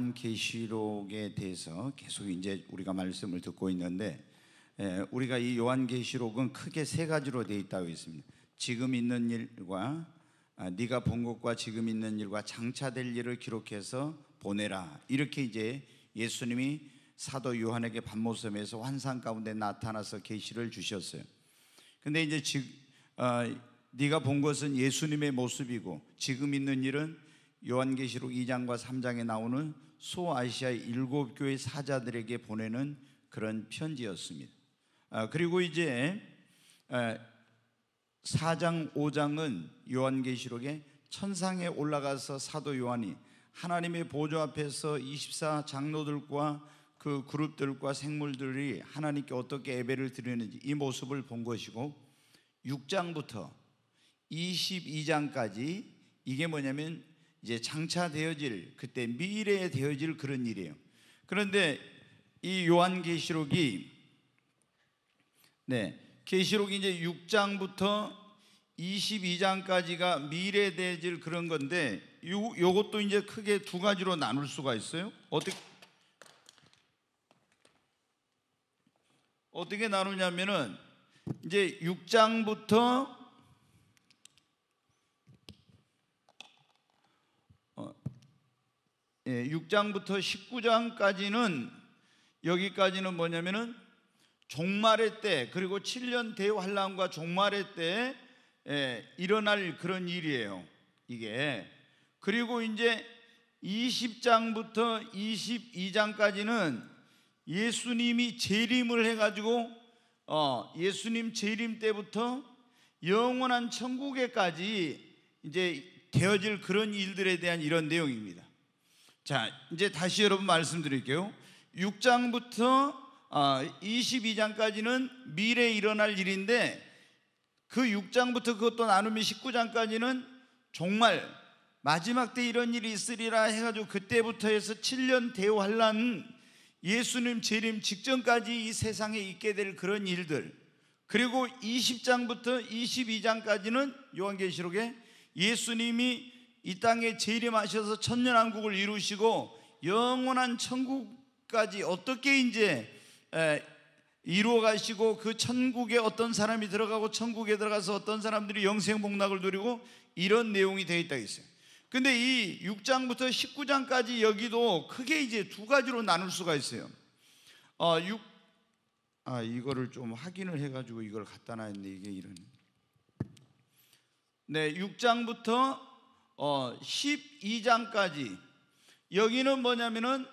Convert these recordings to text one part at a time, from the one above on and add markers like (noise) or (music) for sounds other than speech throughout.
요한계시록에 대해서 계속 이제 우리가 말씀을 듣고 있는데 에, 우리가 이 요한계시록은 크게 세 가지로 되어 있다고 했습니다. 지금 있는 일과 아, 네가 본 것과 지금 있는 일과 장차될 일을 기록해서 보내라. 이렇게 이제 예수님이 사도 요한에게 반모섬에서 환상 가운데 나타나서 계시를 주셨어요. 근데 이제 지, 어, 네가 본 것은 예수님의 모습이고 지금 있는 일은 요한계시록 2장과 3장에 나오는 소아시아 일곱 교회 사자들에게 보내는 그런 편지였습니다. 아, 그리고 이제 아, 사장오장은 요한계시록에 천상에 올라가서 사도 요한이 하나님의 보조 앞에서 24 장로들과 그 그룹들과 생물들이 하나님께 어떻게 예배를 드리는지 이 모습을 본 것이고 6장부터 22장까지 이게 뭐냐면 이제 장차 되어질 그때 미래에 되어질 그런 일이에요. 그런데 이 요한계시록이 네. 계시록이 제 6장부터 22장까지가 미래 대질 그런 건데 요 요것도 이제 크게 두 가지로 나눌 수가 있어요. 어떻게 어떻게 나누냐면은 이제 6장부터 6장부터 예, 19장까지는 여기까지는 뭐냐면은 종말의 때 그리고 7년 대환란과 종말의 때 예, 일어날 그런 일이에요. 이게 그리고 이제 20장부터 22장까지는 예수님이 재림을 해가지고 어, 예수님 재림 때부터 영원한 천국에까지 이제 되어질 그런 일들에 대한 이런 내용입니다. 자, 이제 다시 여러분 말씀드릴게요. 6장부터 22장까지는 아, 미래에 일어날 일인데 그 6장부터 그것도 나누면 19장까지는 정말 마지막 때 이런 일이 있으리라 해가지고 그때부터 해서 7년 대환란 예수님 재림 직전까지 이 세상에 있게 될 그런 일들 그리고 20장부터 22장까지는 요한계시록에 예수님이 이 땅에 재림하셔서 천년왕국을 이루시고 영원한 천국까지 어떻게 이제 이루어 가시고 그 천국에 어떤 사람이 들어가고 천국에 들어가서 어떤 사람들이 영생 복락을 누리고 이런 내용이 되어 있다고 했어요. 근데 이 6장부터 19장까지 여기도 크게 이제 두 가지로 나눌 수가 있어요. 어, 6, 아, 이거를 좀 확인을 해가지고 이걸 갖다 놨네. 이게 이런. 네, 6장부터 12장까지 어, 여기는 뭐냐면은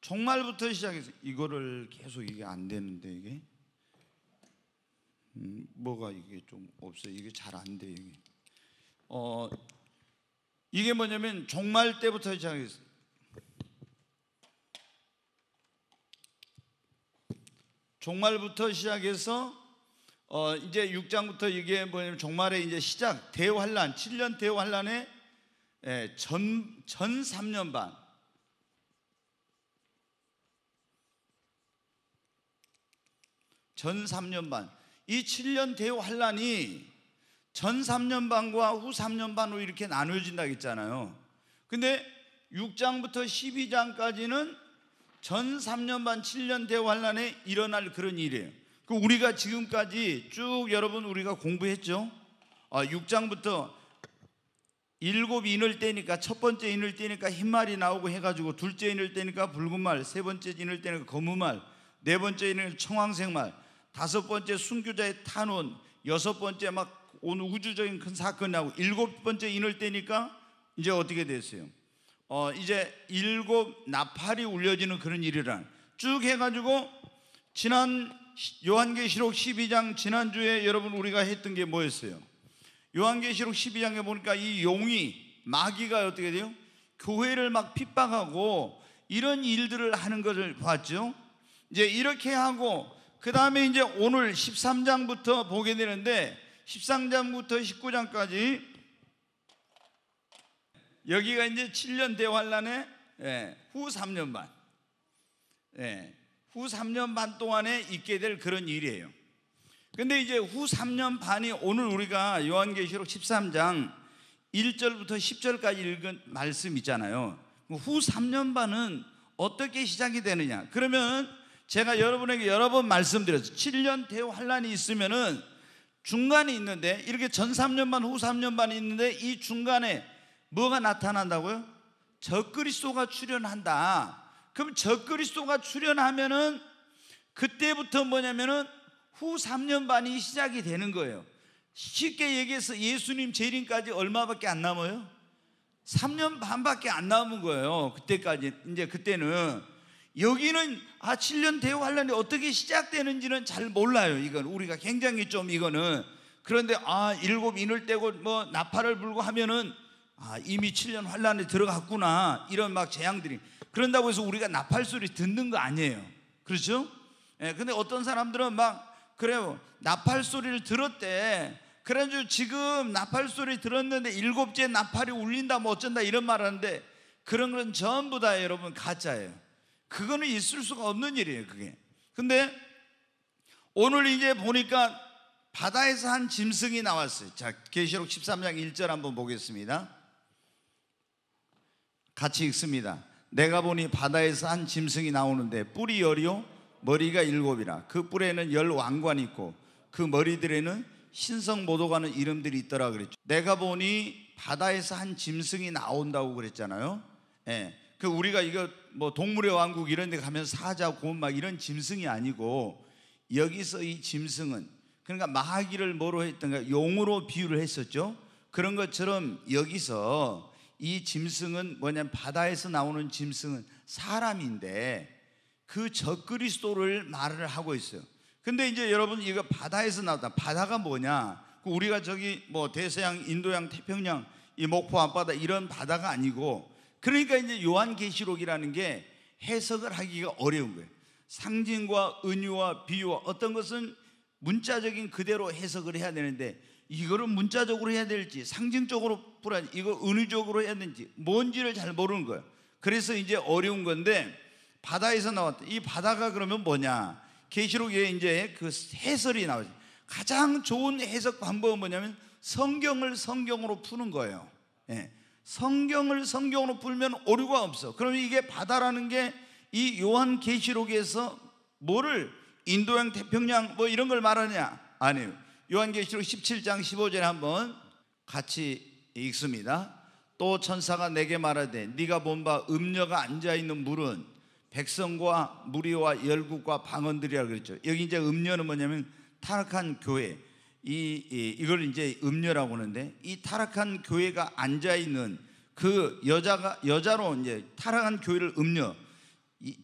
종말부터 시작해서 이거를 계속 이게 안 되는데 이게 음, 뭐가 이게 좀 없어요. 이게 잘 안 돼. 이게. 어, 이게 뭐냐면 종말 때부터 시작해서 종말부터 시작해서 어, 이제 6장부터 이게 뭐냐면 종말의 이제 시작 대환란 7년 대환란의 예, 전, 전 3년 반. 전 3년 반. 이 7년 대우 환란이 전 3년 반과 후 3년 반으로 이렇게 나눠진다 했잖아요. 근데 6장부터 12장까지는 전 3년 반 7년 대우 환란에 일어날 그런 일이에요. 그 우리가 지금까지 쭉 여러분 우리가 공부했죠. 아, 6장부터 일곱 인을 떼니까 첫 번째 인을 떼니까 흰말이 나오고 해가지고 둘째 인을 떼니까 붉은 말, 세 번째 인을 떼니까 검은 말, 네 번째 인을 청황색 말, 다섯 번째 순교자의 탄원, 여섯 번째 막 오늘 우주적인 큰 사건이 나고 일곱 번째 인을 떼니까 이제 어떻게 됐어요? 어 이제 일곱 나팔이 울려지는 그런 일이란 쭉 해가지고 지난 요한계시록 12장 지난주에 여러분 우리가 했던 게 뭐였어요? 요한계시록 12장에 보니까 이 용이 마귀가 어떻게 돼요? 교회를 막 핍박하고 이런 일들을 하는 것을 봤죠. 이제 이렇게 하고 그 다음에 이제 오늘 13장부터 보게 되는데 13장부터 19장까지 여기가 이제 7년 대환란의 예, 후 3년 반, 예, 후 3년 반 동안에 있게 될 그런 일이에요. 근데 이제 후 3년 반이 오늘 우리가 요한계시록 13장 1절부터 10절까지 읽은 말씀 있잖아요. 뭐 후 3년 반은 어떻게 시작이 되느냐? 그러면 제가 여러분에게 여러 번 말씀드렸죠. 7년 대우 환란이 있으면은 중간이 있는데 이렇게 전 3년 반, 후 3년 반이 있는데 이 중간에 뭐가 나타난다고요? 적그리스도가 출현한다. 그럼 적그리스도가 출현하면은 그때부터 뭐냐면은 후 3년 반이 시작이 되는 거예요. 쉽게 얘기해서 예수님 재림까지 얼마밖에 안 남아요? 3년 반밖에 안 남은 거예요. 그때까지. 이제 그때는. 여기는 아, 7년 대우하려는데 어떻게 시작되는지는 잘 몰라요. 이건 우리가 굉장히 좀 이거는. 그런데 아, 일곱 인을 떼고 뭐 나팔을 불고 하면은 아, 이미 7년 환란에 들어갔구나. 이런 막 재앙들이. 그런다고 해서 우리가 나팔 소리 듣는 거 아니에요. 그렇죠? 예, 근데 어떤 사람들은 막 그래요. 나팔 소리를 들었대. 그래가지금 나팔 소리 들었는데 일곱째 나팔이 울린다 뭐 어쩐다 이런 말 하는데 그런 건 전부 다 여러분 가짜예요. 그거는 있을 수가 없는 일이에요, 그게. 근데 오늘 이제 보니까 바다에서 한 짐승이 나왔어요. 자, 계시록 13장 1절 한번 보겠습니다. 같이 읽습니다. 내가 보니 바다에서 한 짐승이 나오는데 뿔이 열이요 머리가 일곱이라 그 뿔에는 열 왕관이 있고 그 머리들에는 신성 모독하는 이름들이 있더라 그랬죠. 내가 보니 바다에서 한 짐승이 나온다고 그랬잖아요. 예. 그 우리가 이거 뭐 동물의 왕국 이런 데 가면 사자, 곰막 이런 짐승이 아니고 여기서 이 짐승은 그러니까 마귀를 뭐로 했던가 용으로 비유를 했었죠. 그런 것처럼 여기서 이 짐승은 뭐냐면 바다에서 나오는 짐승은 사람인데 그 적그리스도를 말을 하고 있어요. 근데 이제 여러분 이거 바다에서 나왔다. 바다가 뭐냐? 그 우리가 저기 뭐 대서양, 인도양, 태평양, 이 목포 앞바다 이런 바다가 아니고 그러니까 이제 요한계시록이라는 게 해석을 하기가 어려운 거예요. 상징과 은유와 비유와 어떤 것은 문자적인 그대로 해석을 해야 되는데 이거를 문자적으로 해야 될지 상징적으로 불안, 이거 은유적으로 해야 되는지 뭔지를 잘 모르는 거예요. 그래서 이제 어려운 건데 바다에서 나왔다. 이 바다가 그러면 뭐냐? 계시록에 이제 그 해설이 나오죠. 가장 좋은 해석 방법은 뭐냐면 성경을 성경으로 푸는 거예요. 예. 성경을 성경으로 풀면 오류가 없어. 그러 이게 바다라는 게 이 요한 계시록에서 뭐를 인도양, 태평양 뭐 이런 걸 말하냐? 아니요 요한 계시록 17장 15절에 한번 같이 읽습니다. 또 천사가 내게 말하되 네가 본바 음녀가 앉아 있는 물은 백성과 무리와 열국과 방언들이라고 그랬죠. 여기 이제 음녀는 뭐냐면 타락한 교회. 이, 이 이걸 이제 음녀라고 하는데 이 타락한 교회가 앉아 있는 그 여자가 여자로 이제 타락한 교회를 음녀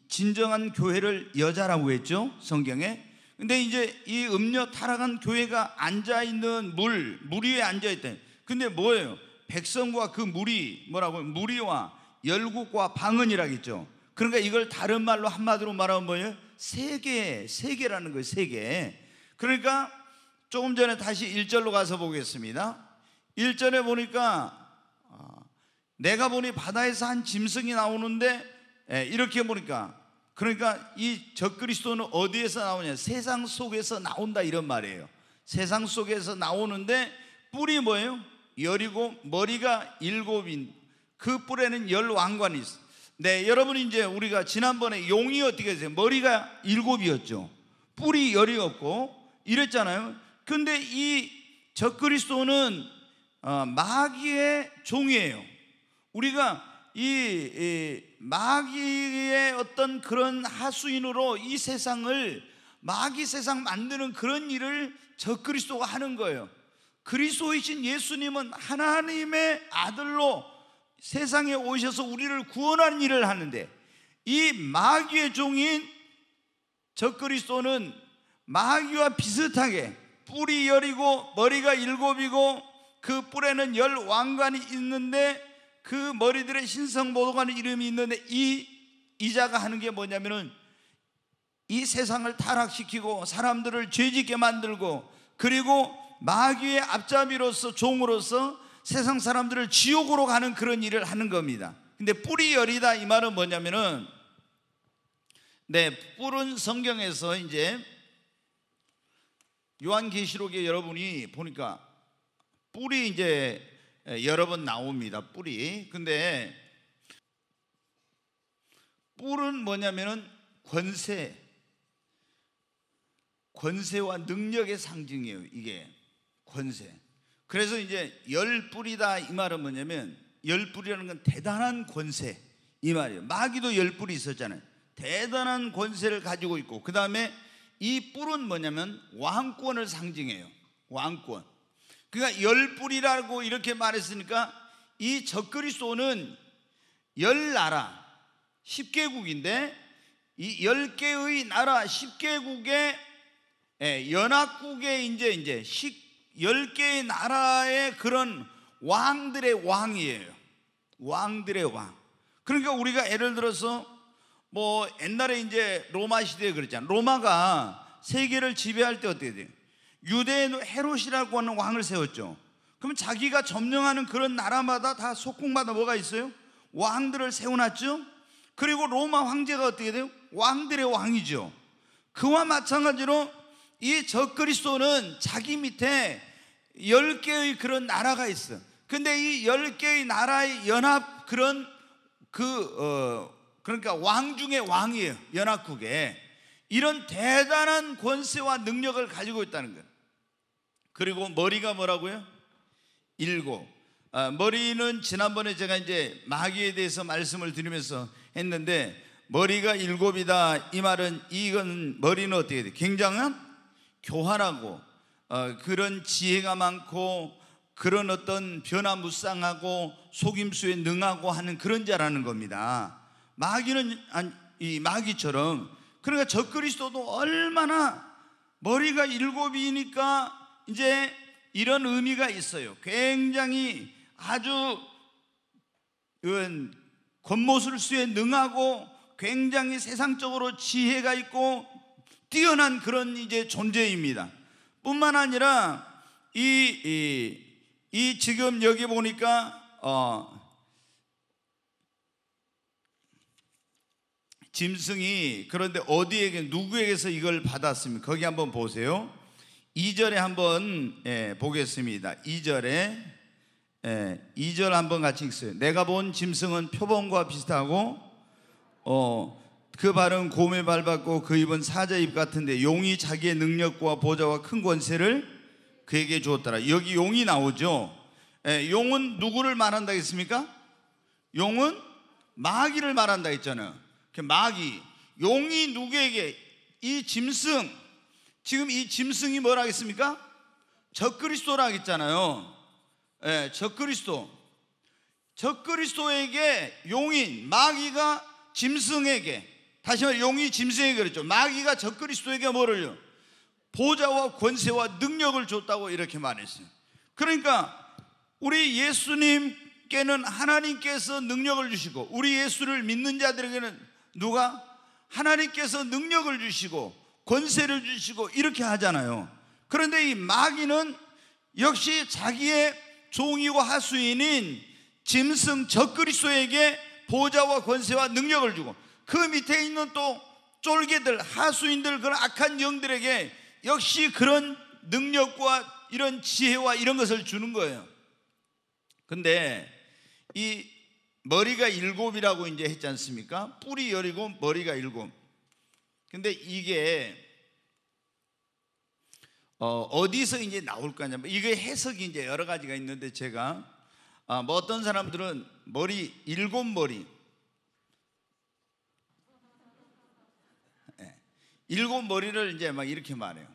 진정한 교회를 여자라고 했죠. 성경에. 근데 이제 이 음녀 타락한 교회가 앉아 있는 물, 물 위에 앉아 있다. 근데 뭐예요? 백성과 그 무리 뭐라고 무리와 열국과 방언이라겠죠. 그러니까 이걸 다른 말로 한마디로 말하면 뭐예요? 세계, 세계라는 거예요, 세계. 그러니까 조금 전에 다시 1절로 가서 보겠습니다. 1절에 보니까 어, 내가 보니 바다에서 한 짐승이 나오는데 예, 이렇게 보니까 그러니까 이 적그리스도는 어디에서 나오냐? 세상 속에서 나온다 이런 말이에요. 세상 속에서 나오는데 뿔이 뭐예요? 열이고 머리가 일곱인 그 뿔에는 열 왕관이 있어. 네, 여러분 이제 우리가 지난번에 용이 어떻게 되세요 머리가 일곱이었죠. 뿔이 열이 없고 이랬잖아요. 근데 이 적그리스도는 어, 마귀의 종이에요. 우리가 이 마귀의 어떤 그런 하수인으로 이 세상을 마귀 세상 만드는 그런 일을 적그리스도가 하는 거예요. 그리스도이신 예수님은 하나님의 아들로 세상에 오셔서 우리를 구원하는 일을 하는데 이 마귀의 종인 적그리스도는 마귀와 비슷하게 뿔이 열이고 머리가 일곱이고 그 뿔에는 열 왕관이 있는데 그 머리들의 신성보도관의 이름이 있는데 이 이자가 하는 게 뭐냐면은 이 세상을 타락시키고 사람들을 죄짓게 만들고 그리고 마귀의 앞잡이로서 종으로서 세상 사람들을 지옥으로 가는 그런 일을 하는 겁니다. 근데 뿌리 열이다 이 말은 뭐냐면은 네, 뿌른 성경에서 이제 요한계시록에 여러분이 보니까 뿌리 이제 여러 번 나옵니다. 뿌리. 근데 뿔은 뭐냐면은 권세 권세와 능력의 상징이에요. 이게 권세. 그래서 이제 열 뿌리다 이 말은 뭐냐면 열 뿌리라는 건 대단한 권세 이 말이에요. 마귀도 열 뿌리 있었잖아요. 대단한 권세를 가지고 있고 그 다음에 이 뿔은 뭐냐면 왕권을 상징해요. 왕권. 그러니까 열 뿌리라고 이렇게 말했으니까 이 적그리스도는 열 나라 10개국인데 이 10개의 나라 10개국의 예, 연합국의 이제 이제 10 열개의 나라의 그런 왕들의 왕이에요. 왕들의 왕. 그러니까 우리가 예를 들어서 뭐 옛날에 이제 로마 시대에 그랬잖아. 요 로마가 세계를 지배할 때 어떻게 돼요? 유대의 헤롯이라고 하는 왕을 세웠죠. 그럼 자기가 점령하는 그런 나라마다 다 속국마다 뭐가 있어요? 왕들을 세워놨죠. 그리고 로마 황제가 어떻게 돼요? 왕들의 왕이죠. 그와 마찬가지로 이 적그리스도는 자기 밑에 열개의 그런 나라가 있어. 근데 이1개의 나라의 연합 그런 그 어, 그러니까 왕 중의 왕이에요. 연합국에. 이런 대단한 권세와 능력을 가지고 있다는 거예요. 그리고 머리가 뭐라고요? 일곱. 아, 머리는 지난번에 제가 이제 마귀에 대해서 말씀을 드리면서 했는데 머리가 일곱이다. 이 말은 이건 머리는 어떻게 돼? 굉장한 교활하고 어, 그런 지혜가 많고 그런 어떤 변화무쌍하고 속임수에 능하고 하는 그런 자라는 겁니다. 마귀는 아니, 이 마귀처럼 그러니까 적그리스도도 얼마나 머리가 일곱이니까 이제 이런 의미가 있어요. 굉장히 아주 겉모술수에 능하고 굉장히 세상적으로 지혜가 있고 뛰어난 그런 이제 존재입니다. 뿐만 아니라 이, 이, 이 지금 여기 보니까 어, 짐승이 그런데 어디에게 누구에게서 이걸 받았습니까? 거기 한번 보세요. 2절에 한번 예, 보겠습니다. 2절에 예, 2절 한번 같이 읽어요. 내가 본 짐승은 표범과 비슷하고 어, 그 발은 곰의 발받고그 입은 사자입 같은데 용이 자기의 능력과 보좌와 큰 권세를 그에게 주었더라. 여기 용이 나오죠. 예, 용은 누구를 말한다 했습니까? 용은 마귀를 말한다 했잖아요. 마귀. 용이 누구에게 이 짐승 지금 이 짐승이 뭐라 하겠습니까? 적그리스도라 하겠잖아요. 예, 적그리스도. 적그리스도에게 용인 마귀가 짐승에게 다시 말해 용이 짐승에게 그랬죠. 마귀가 적그리스도에게 뭐를요? 보좌와 권세와 능력을 줬다고 이렇게 말했어요. 그러니까 우리 예수님께는 하나님께서 능력을 주시고 우리 예수를 믿는 자들에게는 누가 하나님께서 능력을 주시고 권세를 주시고 이렇게 하잖아요. 그런데 이 마귀는 역시 자기의 종이고 하수인인 짐승 적그리스도에게 보좌와 권세와 능력을 주고 그 밑에 있는 또 쫄개들, 하수인들, 그런 악한 영들에게 역시 그런 능력과 이런 지혜와 이런 것을 주는 거예요. 근데 이 머리가 일곱이라고 이제 했지 않습니까? 뿔이 열이고 머리가 일곱. 근데 이게 어, 디서 이제 나올 거냐 이게 해석이 이제 여러 가지가 있는데 제가 아, 뭐 어떤 사람들은 머리 일곱 머리 일곱 머리를 이제 막 이렇게 말해요.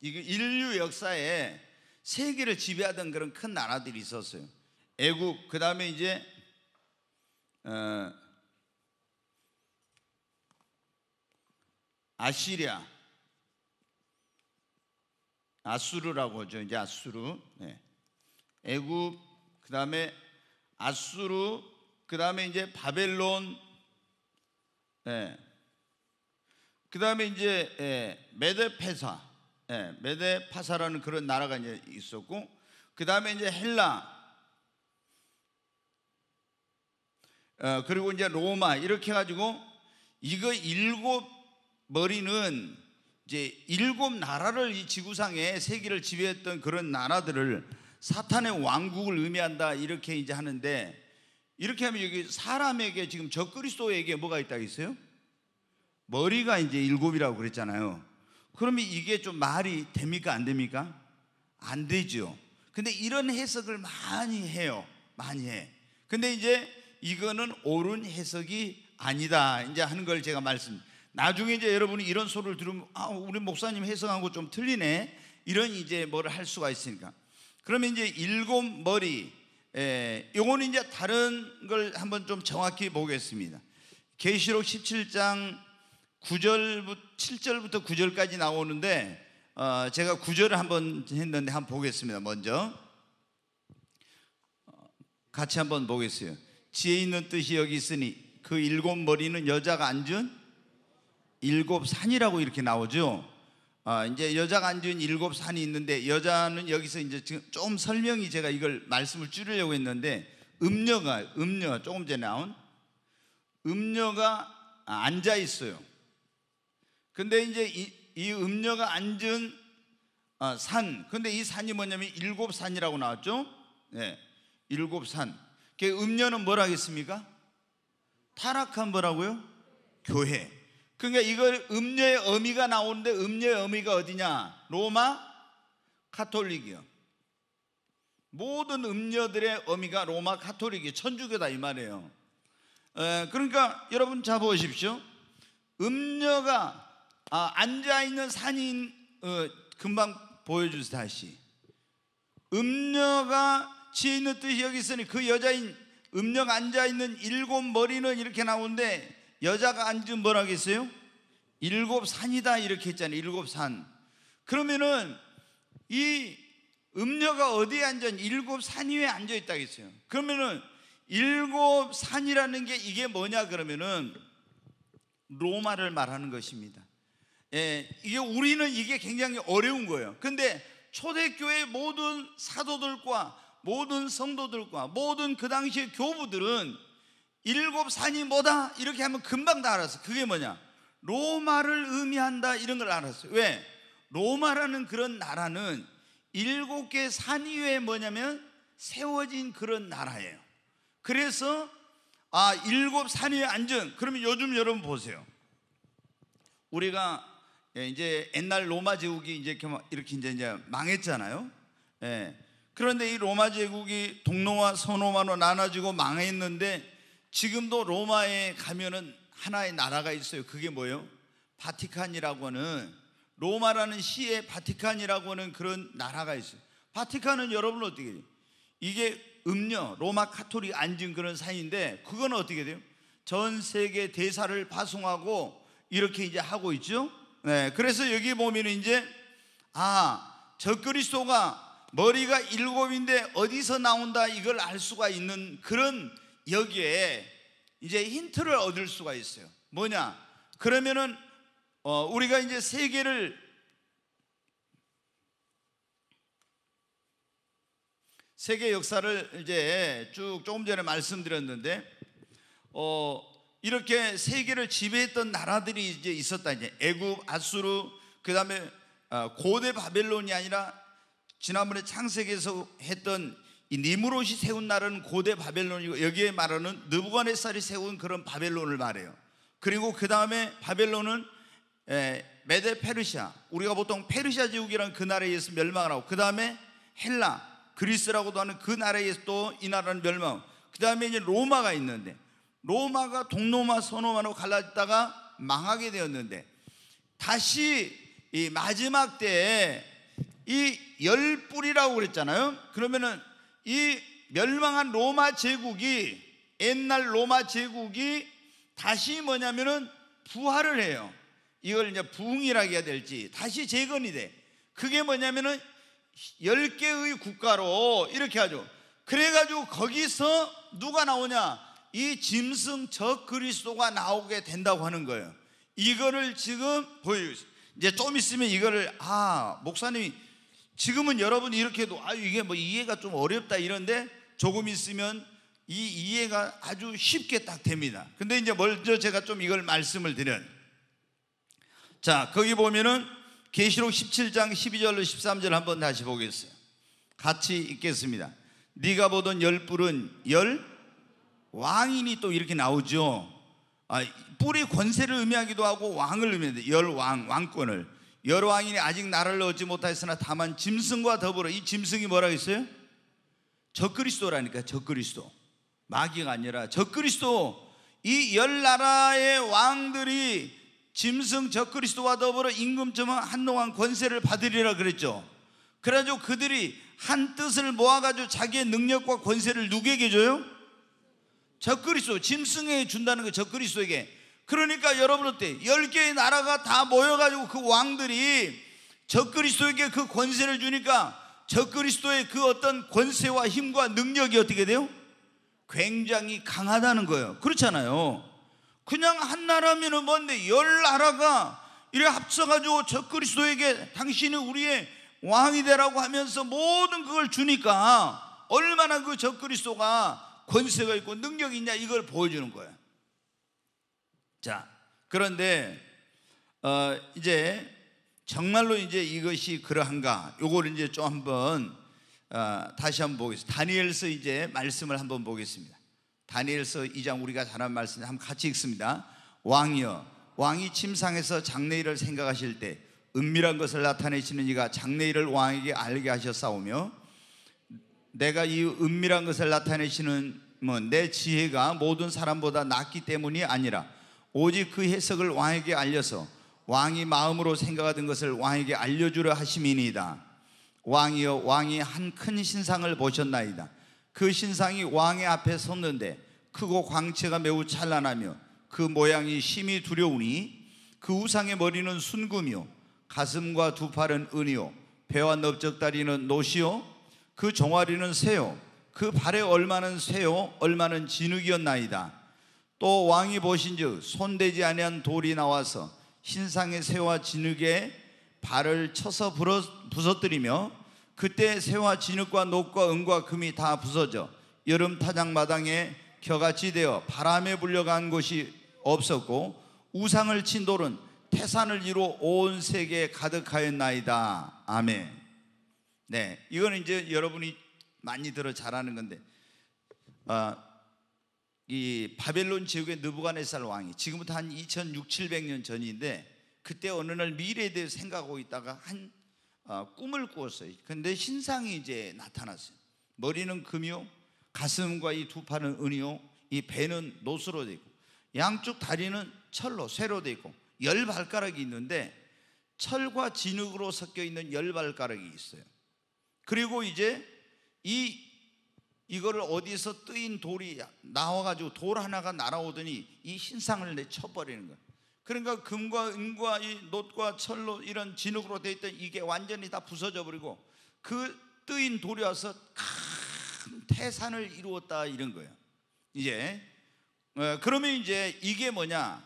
이게 인류 역사에 세계를 지배하던 그런 큰 나라들이 있었어요. 애국, 그 다음에 이제 어, 아시리아, 아수르라고 하죠. 이제 아수르, 네. 애국, 그 다음에 아수르, 그 다음에 이제 바벨론, 네. 그 다음에 이제 예, 메데페사, 예, 메데파사라는 그런 나라가 이제 있었고, 그 다음에 이제 헬라, 어, 그리고 이제 로마 이렇게 해가지고 이거 일곱 머리는 이제 일곱 나라를 이 지구상에 세계를 지배했던 그런 나라들을 사탄의 왕국을 의미한다 이렇게 이제 하는데 이렇게 하면 여기 사람에게 지금 저그리스도에게 뭐가 있다 있어요? 머리가 이제 일곱이라고 그랬잖아요. 그러면 이게 좀 말이 됩니까? 안 됩니까? 안 되죠. 근데 이런 해석을 많이 해요. 많이 해. 근데 이제 이거는 옳은 해석이 아니다. 이제 하는 걸 제가 말씀. 나중에 이제 여러분이 이런 소리를 들으면 아, 우리 목사님 해석한 거좀 틀리네. 이런 이제 뭐를 할 수가 있으니까. 그러면 이제 일곱 머리 예, 요거는 이제 다른 걸 한번 좀 정확히 보겠습니다. 계시록 17장 9절부터 7절부터 9절까지 나오는데 어, 제가 9절을 한번 했는데 한번 보겠습니다. 먼저 어, 같이 한번 보겠어요. 지혜 있는 뜻이 여기 있으니 그 일곱 머리는 여자가 앉은 일곱 산이라고 이렇게 나오죠. 아, 이제 여자가 앉은 일곱 산이 있는데 여자는 여기서 이제 지금 좀 설명이 제가 이걸 말씀을 줄이려고 했는데 음녀가 음녀 조금 전에 나온 음녀가 앉아 있어요. 근데 이제 이, 이 음녀가 앉은 아, 산. 근데 이 산이 뭐냐면 일곱 산이라고 나왔죠. 네, 일곱 산. 그 음녀는 뭐라 하겠습니까? 타락한 뭐라고요? 교회. 그러니까 이걸 음녀의 의미가 나오는데 음녀의 의미가 어디냐? 로마 카톨릭이요. 모든 음녀들의 의미가 로마 카톨릭이 천주교다 이 말이에요. 에, 그러니까 여러분 잡아 보십시오. 음녀가 아, 앉아 있는 산인 어, 금방 보여주세요 다시. 음녀가 지혜 있는 뜻이 여기 있으니 그 여자인 음녀가 앉아 있는 일곱 머리는 이렇게 나오는데 여자가 앉은 뭐라고 했어요? 일곱 산이다 이렇게 했잖아요. 일곱 산. 그러면은 이 음녀가 어디에 앉아 일곱 산 위에 앉아 있다고 했어요. 그러면은 일곱 산이라는 게 이게 뭐냐 그러면은 로마를 말하는 것입니다. 예, 이게 우리는 이게 굉장히 어려운 거예요. 근데 초대교회 모든 사도들과 모든 성도들과 모든 그 당시의 교부들은 일곱 산이 뭐다? 이렇게 하면 금방 다 알았어. 그게 뭐냐? 로마를 의미한다. 이런 걸 알았어요. 왜? 로마라는 그런 나라는 일곱 개산 위에 뭐냐면 세워진 그런 나라예요. 그래서 아, 일곱 산 위에 앉은, 그러면 요즘 여러분 보세요. 우리가 예, 이제 옛날 로마 제국이 이제 이렇게 이제, 이제 망했잖아요. 예. 그런데 이 로마 제국이 동로와 서로마로 나눠지고 망했는데 지금도 로마에 가면은 하나의 나라가 있어요. 그게 뭐예요? 바티칸이라고 하는 로마라는 시에 바티칸이라고 하는 그런 나라가 있어요. 바티칸은 여러분 어떻게 돼요? 이게 음녀 로마 카톨릭 앉은 그런 사이인데 그건 어떻게 돼요? 전 세계 대사를 파송하고 이렇게 이제 하고 있죠. 네, 그래서 여기 보면 이제 아, 저 그리스도가 머리가 일곱인데 어디서 나온다 이걸 알 수가 있는 그런 여기에 이제 힌트를 얻을 수가 있어요. 뭐냐? 그러면은 어, 우리가 이제 세계를 세계 역사를 이제 쭉 조금 전에 말씀드렸는데 어, 이렇게 세계를 지배했던 나라들이 이제 있었다 이제 애굽, 아수르, 그 다음에 어, 고대 바벨론이 아니라 지난번에 창세기에서 했던 이 니무롯이 세운 나라는 고대 바벨론이고 여기에 말하는 느부갓네살이 세운 그런 바벨론을 말해요. 그리고 그 다음에 바벨론은 에, 메데 페르시아 우리가 보통 페르시아 지국이란그 나라에 의해서 멸망을 하고 그 다음에 헬라 그리스라고도 하는 그 나라에 의해서 또 이 나라는 멸망. 그 다음에 이제 로마가 있는데 로마가 동로마 서로마로 갈라졌다가 망하게 되었는데 다시 이 마지막 때에 이 열뿔이라고 그랬잖아요. 그러면은 이 멸망한 로마 제국이 옛날 로마 제국이 다시 뭐냐면은 부활을 해요. 이걸 이제 부흥이라 해야 될지 다시 재건이 돼. 그게 뭐냐면은 10개의 국가로 이렇게 하죠. 그래 가지고 거기서 누가 나오냐? 이 짐승 저 그리스도가 나오게 된다고 하는 거예요. 이거를 지금 보여 이제 좀 있으면 이거를 아 목사님 지금은 여러분이 이렇게 도아 이게 뭐 이해가 좀 어렵다 이런데 조금 있으면 이 이해가 아주 쉽게 딱 됩니다. 근데 이제 먼저 제가 좀 이걸 말씀을 드려요. 자 거기 보면은 계시록 17장 12절로 13절 한번 다시 보겠어요. 같이 읽겠습니다. 네가 보던 열 뿔은 열 왕인이 또 이렇게 나오죠. 아, 뿔이 권세를 의미하기도 하고 왕을 의미하는 열왕 왕권을 열왕인이 아직 나를 얻지 못하였으나 다만 짐승과 더불어 이 짐승이 뭐라고 했어요? 적그리스도라니까 적그리스도 마귀가 아니라 적그리스도 이 열 나라의 왕들이 짐승 적그리스도와 더불어 임금처럼 한동안 권세를 받으리라 그랬죠. 그래가지고 그들이 한 뜻을 모아가지고 자기의 능력과 권세를 누구에게 줘요? 적그리스도 짐승에 준다는 거 그 적그리스도에게 그러니까 여러분 들때 10개의 나라가 다 모여 가지고 그 왕들이 적그리스도에게 그 권세를 주니까 적그리스도의 그 어떤 권세와 힘과 능력이 어떻게 돼요? 굉장히 강하다는 거예요. 그렇잖아요. 그냥 한나라면 뭔데 열 나라가 이래 합쳐가지고 적그리스도에게 당신이 우리의 왕이 되라고 하면서 모든 그걸 주니까 얼마나 그 적그리스도가 권세가 있고 능력이 있냐 이걸 보여주는 거예요. 자, 그런데 어, 이제 정말로 이제 이것이 그러한가? 요걸 이제 좀 한번 어, 다시 한번 보겠습니다. 다니엘서 이제 말씀을 한번 보겠습니다. 다니엘서 2장 우리가 잘한 말씀 한번 같이 읽습니다. 왕이여 왕이 침상에서 장례일을 생각하실 때 은밀한 것을 나타내시는 이가 장례일을 왕에게 알게 하셨사오며 내가 이 은밀한 것을 나타내시는 뭐 내 지혜가 모든 사람보다 낫기 때문이 아니라 오직 그 해석을 왕에게 알려서 왕이 마음으로 생각하던 것을 왕에게 알려주려 하심이니이다. 왕이여 왕이 한 큰 신상을 보셨나이다. 그 신상이 왕의 앞에 섰는데 크고 광채가 매우 찬란하며 그 모양이 심히 두려우니 그 우상의 머리는 순금이요 가슴과 두 팔은 은이요 배와 넓적다리는 노시요 그 종아리는 새요 그 발에 얼마는 새요 얼마는 진흙이었나이다 또 왕이 보신즉 손대지 아니한 돌이 나와서 신상의 새와 진흙에 발을 쳐서 부서뜨리며 그때 새와 진흙과 녹과 은과 금이 다 부서져 여름 타작 마당에 겨같이 되어 바람에 불려간 곳이 없었고 우상을 친 돌은 태산을 이루온 세계에 가득하였나이다 아멘 네, 이거는 이제 여러분이 많이 들어 잘하는 건데, 어, 이 바벨론 지역의 느부갓네살 왕이 지금부터 한 2,600년 전인데 그때 어느 날 미래에 대해 생각하고 있다가 한 어, 꿈을 꾸었어요. 근데 신상이 이제 나타났어요. 머리는 금이요, 가슴과 이 두 팔은 은이요, 이 배는 노스로 되고 양쪽 다리는 철로 쇠로 되고 열 발가락이 있는데 철과 진흙으로 섞여 있는 열 발가락이 있어요. 그리고 이제 이 이거를 어디서 뜨인 돌이 나와가지고 돌 하나가 날아오더니 이신상을 내쳐버리는 거예요. 그러니까 금과 은과 이 놋과 철로 이런 진흙으로 되어 있던 이게 완전히 다 부서져 버리고 그 뜨인 돌이 와서 큰 태산을 이루었다 이런 거예요. 이제 어, 그러면 이제 이게 뭐냐?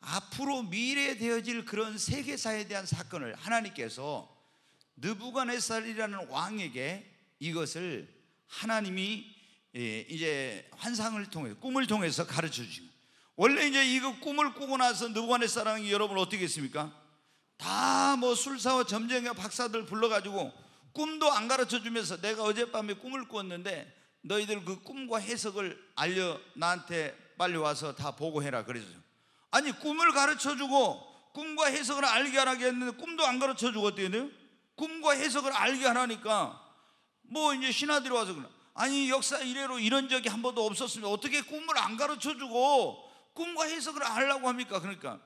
앞으로 미래 되어질 그런 세계사에 대한 사건을 하나님께서 느부갓네살이라는 왕에게 이것을 하나님이 예, 이제 환상을 통해서 꿈을 통해서 가르쳐 주신 원래 이제 이거 꿈을 꾸고 나서 느부갓네살 이 여러분 어떻게 했습니까? 다 뭐 술사와 점쟁이와 박사들 불러가지고 꿈도 안 가르쳐 주면서 내가 어젯밤에 꿈을 꿨는데 너희들 그 꿈과 해석을 알려 나한테 빨리 와서 다 보고해라 그래서 아니 꿈을 가르쳐 주고 꿈과 해석을 알게 하라 했는데 꿈도 안 가르쳐 주고 어떻게 돼요? 꿈과 해석을 알게 하라니까 뭐 이제 신하들이 와서 그래. 아니 역사 이래로 이런 적이 한 번도 없었으면 어떻게 꿈을 안 가르쳐 주고 꿈과 해석을 알라고 합니까? 그러니까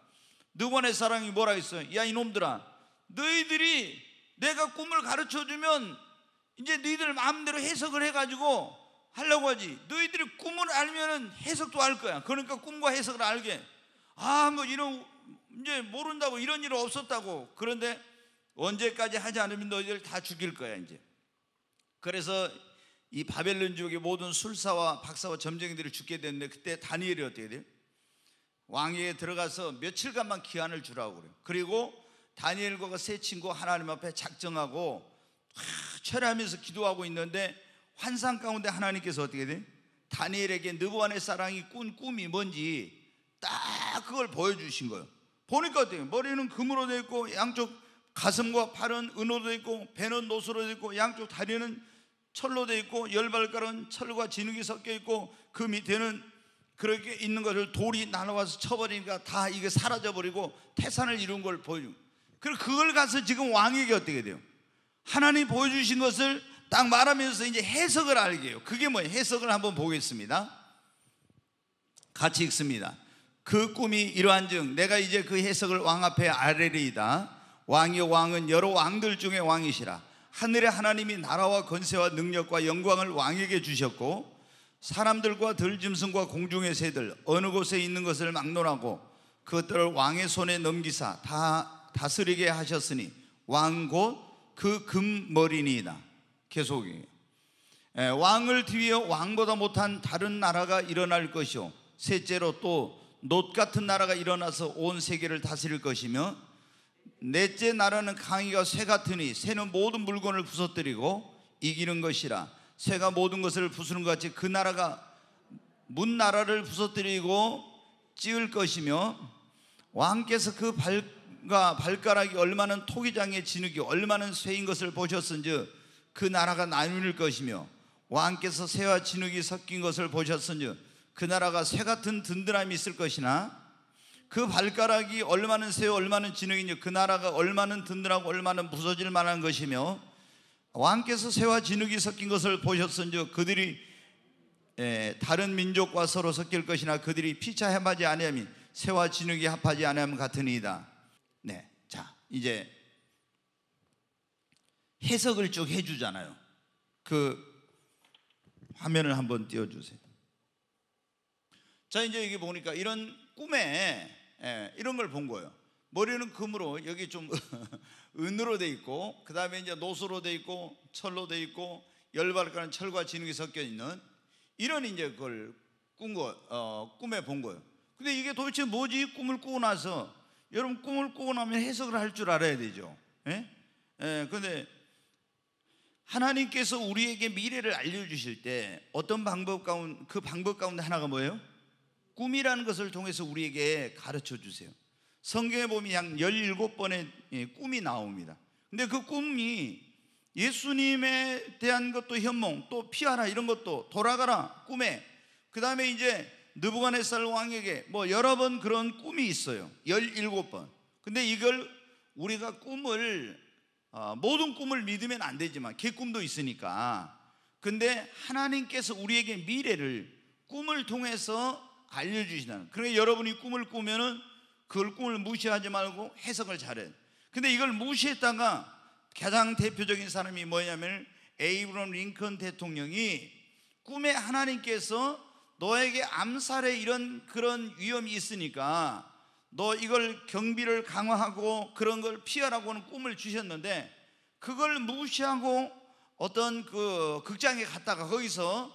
느관의 사랑이 뭐라 했어야 이놈들아 너희들이 내가 꿈을 가르쳐 주면 이제 너희들 마음대로 해석을 해가지고 하려고 하지 너희들이 꿈을 알면은 해석도 할 거야 그러니까 꿈과 해석을 알게 아 뭐 이런 이제 모른다고 이런 일은 없었다고 그런데 언제까지 하지 않으면 너희들 다 죽일 거야 이제. 그래서 이 바벨론 지역의 모든 술사와 박사와 점쟁이들이 죽게 됐는데 그때 다니엘이 어떻게 돼요? 왕위에 들어가서 며칠간만 기한을 주라고 그래요. 그리고 다니엘과 세 친구 하나님 앞에 작정하고 철회하면서 기도하고 있는데 환상 가운데 하나님께서 어떻게 돼? 다니엘에게 느부한의 사랑이 꾼 꿈이 뭔지 딱 그걸 보여주신 거예요. 보니까 어때요? 머리는 금으로 되 있고 양쪽 가슴과 팔은 은으로 되어 있고 배는 노수로 되어 있고 양쪽 다리는 철로 되어 있고 열발가락은 철과 진흙이 섞여 있고 그 밑에는 그렇게 있는 것을 돌이 나눠와서 쳐버리니까 다 이게 사라져버리고 태산을 이룬 걸보여주 그리고 그걸 가서 지금 왕에게 어떻게 돼요? 하나님 보여주신 것을 딱 말하면서 이제 해석을 알게 해요 그게 뭐예요? 해석을 한번 보겠습니다 같이 읽습니다 그 꿈이 이러한 즉 내가 이제 그 해석을 왕 앞에 아뢰리이다 왕이 왕은 여러 왕들 중에 왕이시라 하늘의 하나님이 나라와 권세와 능력과 영광을 왕에게 주셨고 사람들과 들짐승과 공중의 새들 어느 곳에 있는 것을 막론하고 그것들을 왕의 손에 넘기사 다 다스리게 하셨으니 왕곧그 금머리니이다 계속이에요 예, 왕을 뒤에 왕보다 못한 다른 나라가 일어날 것이요 셋째로 또 놋 같은 나라가 일어나서 온 세계를 다스릴 것이며 넷째 나라는 강이가 새 같으니 새는 모든 물건을 부서뜨리고 이기는 것이라 새가 모든 것을 부수는 것 같이 그 나라가 문 나라를 부서뜨리고 찌을 것이며 왕께서 그 발과 발가락이 얼마나 토기장의 진흙이 얼마나 쇠인 것을 보셨은즉 그 나라가 나눌 것이며 왕께서 새와 진흙이 섞인 것을 보셨은즉 그 나라가 새 같은 든든함이 있을 것이나 그 발가락이 얼마나 세요 얼마나 진흙이냐 그 나라가 얼마나 든든하고 얼마나 부서질 만한 것이며 왕께서 새와 진흙이 섞인 것을 보셨은즉 그들이 에, 예, 다른 민족과 서로 섞일 것이나 그들이 피차 해마지 아니함이 새와 진흙이 합하지 아니함 같으니이다. 네, 자 이제 해석을 쭉 해주잖아요. 그 화면을 한번 띄워주세요. 자 이제 여기 보니까 이런 꿈에 예, 이런 걸 본 거예요. 머리는 금으로 여기 좀 (laughs) 은으로 돼 있고 그 다음에 이제 노수로 돼 있고 철로 돼 있고 열발가는 철과 진흙이 섞여 있는 이런 이제 그걸 꾼 거, 어, 꿈에 본 거예요. 근데 이게 도대체 뭐지? 꿈을 꾸고 나서 여러분 꿈을 꾸고 나면 해석을 할 줄 알아야 되죠. 예? 예, 근데 하나님께서 우리에게 미래를 알려주실 때 어떤 방법 가운데 그 방법 가운데 하나가 뭐예요? 꿈이라는 것을 통해서 우리에게 가르쳐 주세요. 성경에 보면 약 17번의 예, 꿈이 나옵니다. 근데 그 꿈이 예수님에 대한 것도 현몽, 또 피하라 이런 것도 돌아가라 꿈에 그 다음에 이제 느부갓네살 왕에게 뭐 여러 번 그런 꿈이 있어요. 17번. 근데 이걸 우리가 꿈을 어, 모든 꿈을 믿으면 안 되지만 개꿈도 있으니까 근데 하나님께서 우리에게 미래를 꿈을 통해서 알려주신는 그러니까 여러분이 꿈을 꾸면은 그걸 꿈을 무시하지 말고 해석을 잘해. 근데 이걸 무시했다가 가장 대표적인 사람이 뭐냐면 에이브럼 링컨 대통령이 꿈에 하나님께서 너에게 암살의 이런 그런 위험이 있으니까 너 이걸 경비를 강화하고 그런 걸 피하라고 하는 꿈을 주셨는데 그걸 무시하고 어떤 그 극장에 갔다가 거기서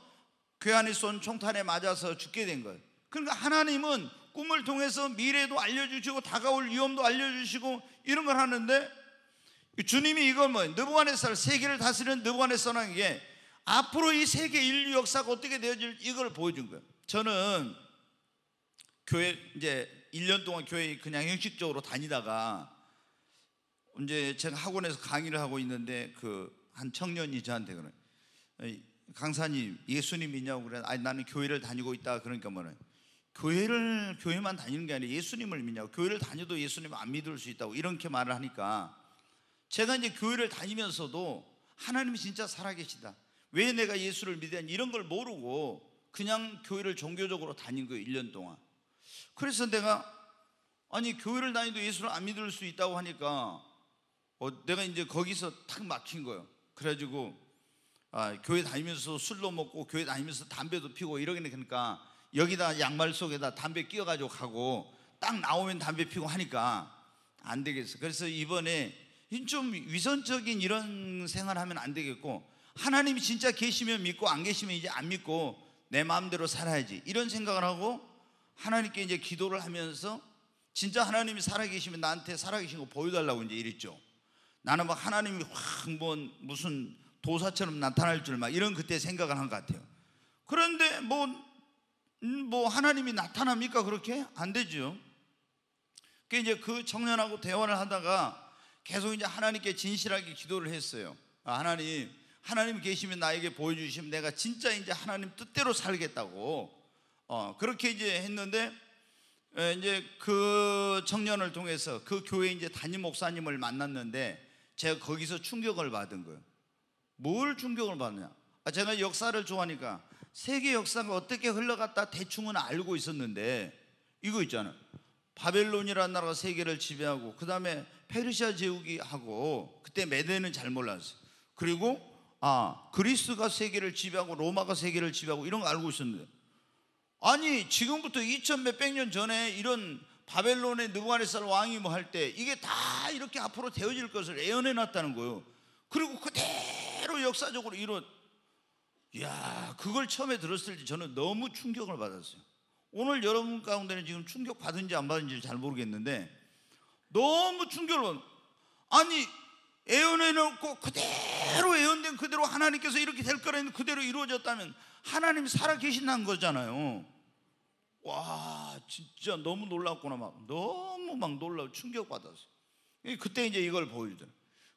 괴한이 쏜 총탄에 맞아서 죽게 된 거예요. 그러니까 하나님은 꿈을 통해서 미래도 알려주시고 다가올 위험도 알려주시고 이런 걸 하는데 주님이 이걸 뭐 느부갓네살 세계를 다스리는 느부갓네살 에게 앞으로 이 세계 인류 역사가 어떻게 되어질 이걸 보여준 거예요. 저는 교회 이제 1년 동안 교회 그냥 형식적으로 다니다가 이제 제가 학원에서 강의를 하고 있는데 그 한 청년이 저한테 그래 강사님 예수님 있냐고 그래 아니 나는 교회를 다니고 있다 그러니까 뭐래 교회를 교회만 다니는 게 아니라 예수님을 믿냐고 교회를 다녀도 예수님 안 믿을 수 있다고 이렇게 말을 하니까 제가 이제 교회를 다니면서도 하나님이 진짜 살아계시다. 왜 내가 예수를 믿냐 이런 걸 모르고 그냥 교회를 종교적으로 다닌 거예요. 1년 동안. 그래서 내가 아니 교회를 다니도 예수를 안 믿을 수 있다고 하니까 어, 내가 이제 거기서 탁 막힌 거예요. 그래가지고 아, 교회 다니면서 술도 먹고 교회 다니면서 담배도 피고 이러니까 여기다 양말 속에다 담배 끼워가지고 가고 딱 나오면 담배 피고 하니까 안 되겠어. 그래서 이번에 좀 위선적인 이런 생활하면 안 되겠고 하나님이 진짜 계시면 믿고 안 계시면 이제 안 믿고 내 마음대로 살아야지 이런 생각을 하고 하나님께 이제 기도를 하면서 진짜 하나님이 살아계시면 나한테 살아계신 거 보여달라고 이제 이랬죠. 나는 막 하나님이 확 뭐 무슨 도사처럼 나타날 줄 막 이런 그때 생각을 한 것 같아요. 그런데 뭐 음, 뭐 하나님이 나타납니까 그렇게 안 되죠. 그 이제 그 청년하고 대화를 하다가 계속 이제 하나님께 진실하게 기도를 했어요. 아, 하나님, 하나님 계시면 나에게 보여주시면 내가 진짜 이제 하나님 뜻대로 살겠다고. 어, 그렇게 이제 했는데 이제 그 청년을 통해서 그 교회 이제 담임 목사님을 만났는데 제가 거기서 충격을 받은 거예요. 뭘 충격을 받느냐? 아, 제가 역사를 좋아하니까 세계 역사가 어떻게 흘러갔다 대충은 알고 있었는데 이거 있잖아. 요 바벨론이라는 나라가 세계를 지배하고 그 다음에 페르시아 제국이 하고 그때 메대는 잘 몰랐어. 요 그리고 아 그리스가 세계를 지배하고 로마가 세계를 지배하고 이런 거 알고 있었는데 아니 지금부터 2천 몇 백 년 전에 이런 바벨론의 느부갓네살 왕이 뭐 할 때 이게 다 이렇게 앞으로 되어질 것을 예언해 놨다는 거예요. 그리고 그대로 역사적으로 이루 이 야, 그걸 처음에 들었을 때 저는 너무 충격을 받았어요. 오늘 여러분 가운데는 지금 충격 받은지 안 받은지 잘 모르겠는데 너무 충격을 받. 아니 애언해놓고 그대로 애언된 그대로 하나님께서 이렇게 될 거라는 그대로 이루어졌다면 하나님 살아 계신다는 거잖아요. 와, 진짜 너무 놀랐구나 막 너무 막 놀라 충격 받았어. 그때 이제 이걸 보여줘.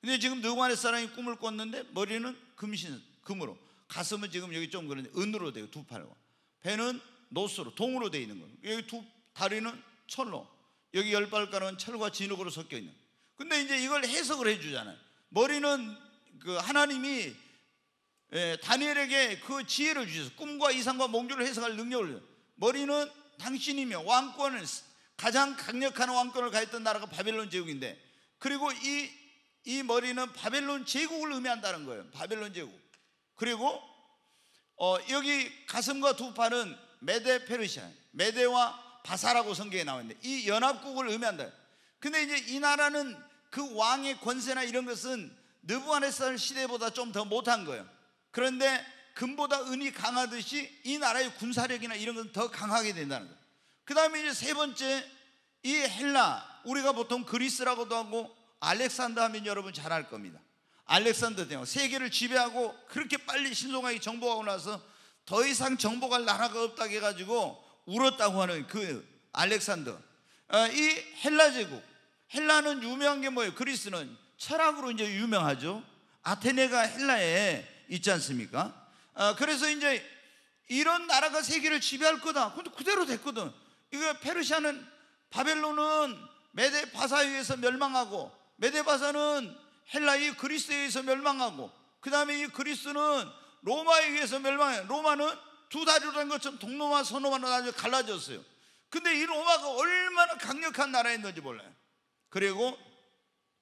근데 지금 느관의 사람이 꿈을 꿨는데 머리는 금신 금으로. 가슴은 지금 여기 좀 그런데 은으로 되고 두 팔로. 배는 노스로 동으로 되어 있는 거예요. 여기 두 다리는 철로. 여기 열 발가락은 철과 진흙으로 섞여 있는. 근데 이제 이걸 해석을 해 주잖아요. 머리는 그 하나님이 예, 다니엘에게 그 지혜를 주셔서 꿈과 이상과 몽주를 해석할 능력을 머리는 당신이며 왕권을 가장 강력한 왕권을 가했던 나라가 바벨론 제국인데 그리고 이, 이 머리는 바벨론 제국을 의미한다는 거예요 바벨론 제국 그리고 어, 여기 가슴과 두 팔은 메데 페르시아, 메데와 바사라고 성경에 나왔는데 이 연합국을 의미한다. 근데 이제 이 나라는 그 왕의 권세나 이런 것은 느부한네살 시대보다 좀 더 못한 거예요. 그런데 금보다 은이 강하듯이 이 나라의 군사력이나 이런 건 더 강하게 된다는 거예요. 그 다음에 이제 세 번째 이 헬라 우리가 보통 그리스라고도 하고 알렉산더 하면 여러분 잘 알 겁니다. 알렉산더 대왕 세계를 지배하고 그렇게 빨리 신성하게 정복하고 나서 더 이상 정복할 나라가 없다고 해가지고 울었다고 하는 그 알렉산더 어, 이 헬라 제국 헬라는 유명한 게 뭐예요? 그리스는 철학으로 이제 유명하죠 아테네가 헬라에 있지 않습니까? 어, 그래서 이제 이런 나라가 세계를 지배할 거다 근데 그대로 됐거든 이거 페르시아는 바벨론은 메데바사에 서 멸망하고 메데바사는 헬라이 그리스에 의해서 멸망하고 그 다음에 이 그리스는 로마에 의해서 멸망해요. 로마는 두 다리로 된 것처럼 동로마, 서로마로 나중에 갈라졌어요. 근데 이 로마가 얼마나 강력한 나라였는지 몰라요. 그리고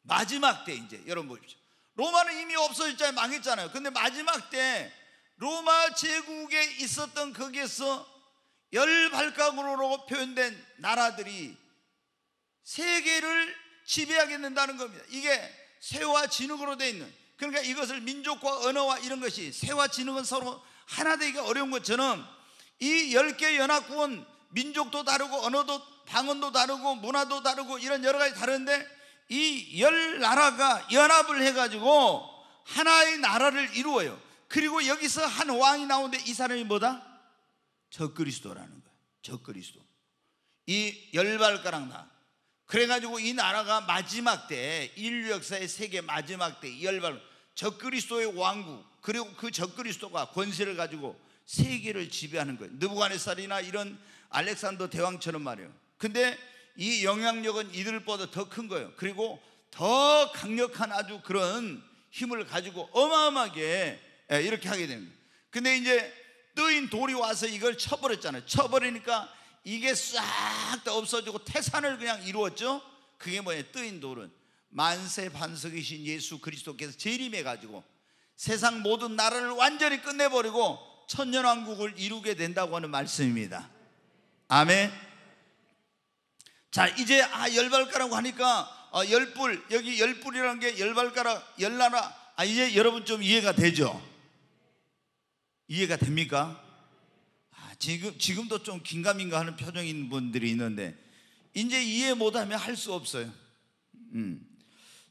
마지막 때 이제 여러분 보십시오. 로마는 이미 없어졌잖아요. 망했잖아요. 근데 마지막 때 로마 제국에 있었던 거기에서 열 발각으로 표현된 나라들이 세계를 지배하게 된다는 겁니다. 이게 새와 진흙으로 되어 있는 그러니까 이것을 민족과 언어와 이런 것이 새와 진흙은 서로 하나 되기 가 어려운 것처럼 이 열개의 연합국은 민족도 다르고 언어도 방언도 다르고 문화도 다르고 이런 여러 가지 다른데 이 열 나라가 연합을 해가지고 하나의 나라를 이루어요. 그리고 여기서 한 왕이 나오는데 이 사람이 뭐다? 적그리스도라는 거예요. 적그리스도. 이 열발가락 나. 그래가지고 이 나라가 마지막 때 인류 역사의 세계 마지막 때 열방 적그리스도의 왕국 그리고 그 적그리스도가 권세를 가지고 세계를 지배하는 거예요. 느부갓네살이나 이런 알렉산더 대왕처럼 말이에요. 근데 이 영향력은 이들보다 더 큰 거예요. 그리고 더 강력한 아주 그런 힘을 가지고 어마어마하게 예, 이렇게 하게 됩니다. 근데 이제 뜨인 돌이 와서 이걸 쳐버렸잖아요. 쳐버리니까 이게 싹 다 없어지고 태산을 그냥 이루었죠. 그게 뭐예요? 뜨인 돌은 만세 반석이신 예수 그리스도께서 재림해 가지고 세상 모든 나라를 완전히 끝내버리고 천년 왕국을 이루게 된다고 하는 말씀입니다. 아멘. 자 이제 아 열발가라고 하니까 어, 열불 여기 열불이라는 게열발가라 열나라 아 이제 여러분 좀 이해가 되죠? 이해가 됩니까? 지금, 지금도 좀 긴가민가 하는 표정인 분들이 있는데, 이제 이해 못하면 할 수 없어요. 음.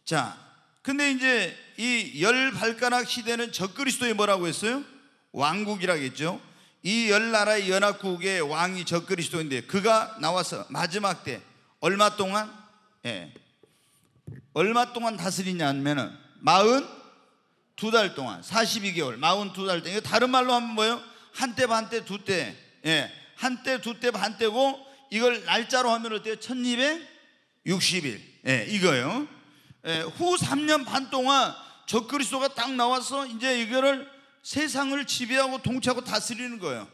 자, 근데 이제 이 열 발가락 시대는 적그리스도의 뭐라고 했어요? 왕국이라겠죠. 이 열 나라의 연합국의 왕이 적그리스도인데 그가 나와서 마지막 때 얼마 동안 예. 얼마 동안 다스리냐 면은 마흔 두 달 동안 42개월 마흔 두 달 동안 다른 말로 하면 뭐예요? 한때 반때 두 때 예, 한 때 두 때 반때고 이걸 날짜로 하면 어때요? 1260일 예, 이거요 예, 후 3년 반 동안 적그리스도가 딱 나와서 이제 이거를 세상을 지배하고 통치하고 다스리는 거예요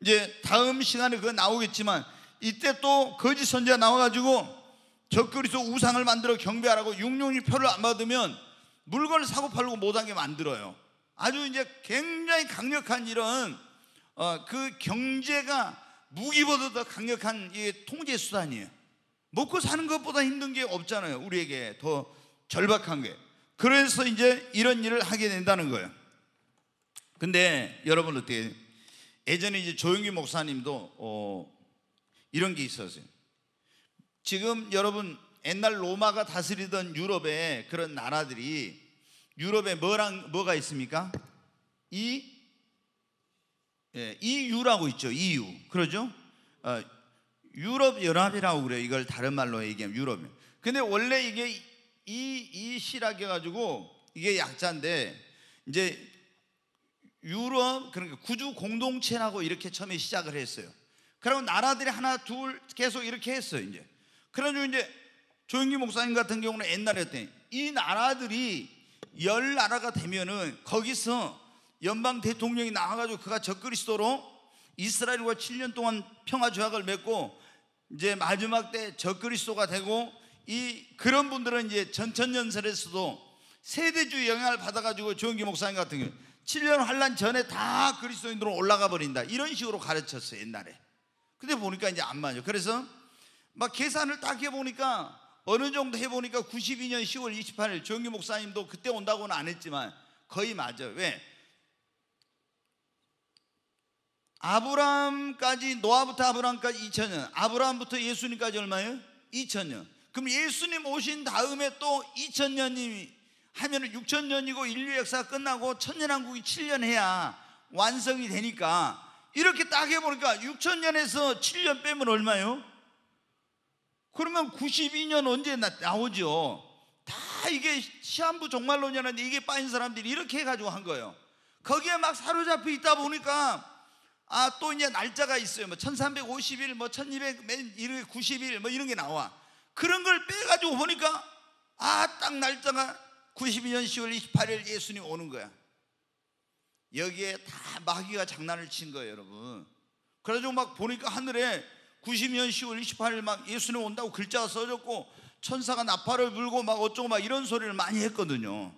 이제 다음 시간에 그거 나오겠지만 이때 또 거짓 선지가 나와가지고 적그리스도 우상을 만들어 경배하라고 육룡이 표를 안 받으면 물건을 사고 팔고 못한게 만들어요 아주 이제 굉장히 강력한 이런 어, 그 경제가 무기보다 더 강력한 이 통제 수단이에요. 먹고 사는 것보다 힘든 게 없잖아요. 우리에게 더 절박한 게. 그래서 이제 이런 일을 하게 된다는 거예요. 근데 여러분 어떻게 예전에 이제 조영기 목사님도 어, 이런 게 있었어요. 지금 여러분 옛날 로마가 다스리던 유럽의 그런 나라들이 유럽에 뭐랑 뭐가 있습니까? 이 예, EU라고 있죠. EU. 그러죠? 어, 유럽 연합이라고 그래요. 이걸 다른 말로 얘기하면 유럽. 근데 원래 이게 이, 이 시라게 가지고 이게 약자인데 이제 유럽 그러니까 구주 공동체라고 이렇게 처음에 시작을 했어요. 그리고 나라들이 하나 둘 계속 이렇게 했어요. 이제 그래가 이제 조영기 목사님 같은 경우는 옛날에 했더니 이 나라들이 열 나라가 되면은 거기서 연방 대통령이 나와가지고 그가 적그리스도로 이스라엘과 7년 동안 평화 조약을 맺고 이제 마지막 때 적그리스도가 되고 이 그런 분들은 이제 전천연설에서도 세대주의 영향을 받아가지고 조영기 목사님 같은 경우 7년 환란 전에 다 그리스도인으로 올라가 버린다 이런 식으로 가르쳤어요 옛날에 근데 보니까 이제 안 맞아요 그래서 막 계산을 딱 해보니까 어느 정도 해보니까 92년 10월 28일 조영기 목사님도 그때 온다고는 안 했지만 거의 맞아요 왜? 아브라함까지 노아부터 아브라함까지 2000년 아브라함부터 예수님까지 얼마예요? 2000년 그럼 예수님 오신 다음에 또 2000년이 하면 은 6000년이고 인류 역사가 끝나고 천년왕국이 7년 해야 완성이 되니까 이렇게 딱 해보니까 6000년에서 7년 빼면 얼마요? 그러면 92년 언제 나, 나오죠? 다 이게 시한부 종말론이라는데 이게 빠진 사람들이 이렇게 해가지고 한 거예요 거기에 막 사로잡혀 있다 보니까 아, 또 이제 날짜가 있어요. 뭐 1350일, 뭐 1290일, 뭐 이런 게 나와. 그런 걸 빼가지고 보니까, 아, 딱 날짜가 92년 10월 28일 예수님 오는 거야. 여기에 다 마귀가 장난을 친 거예요, 여러분. 그래가지고 막 보니까 하늘에 9 0년 10월 28일 막 예수님 온다고 글자가 써졌고, 천사가 나팔을 불고 막 어쩌고 막 이런 소리를 많이 했거든요.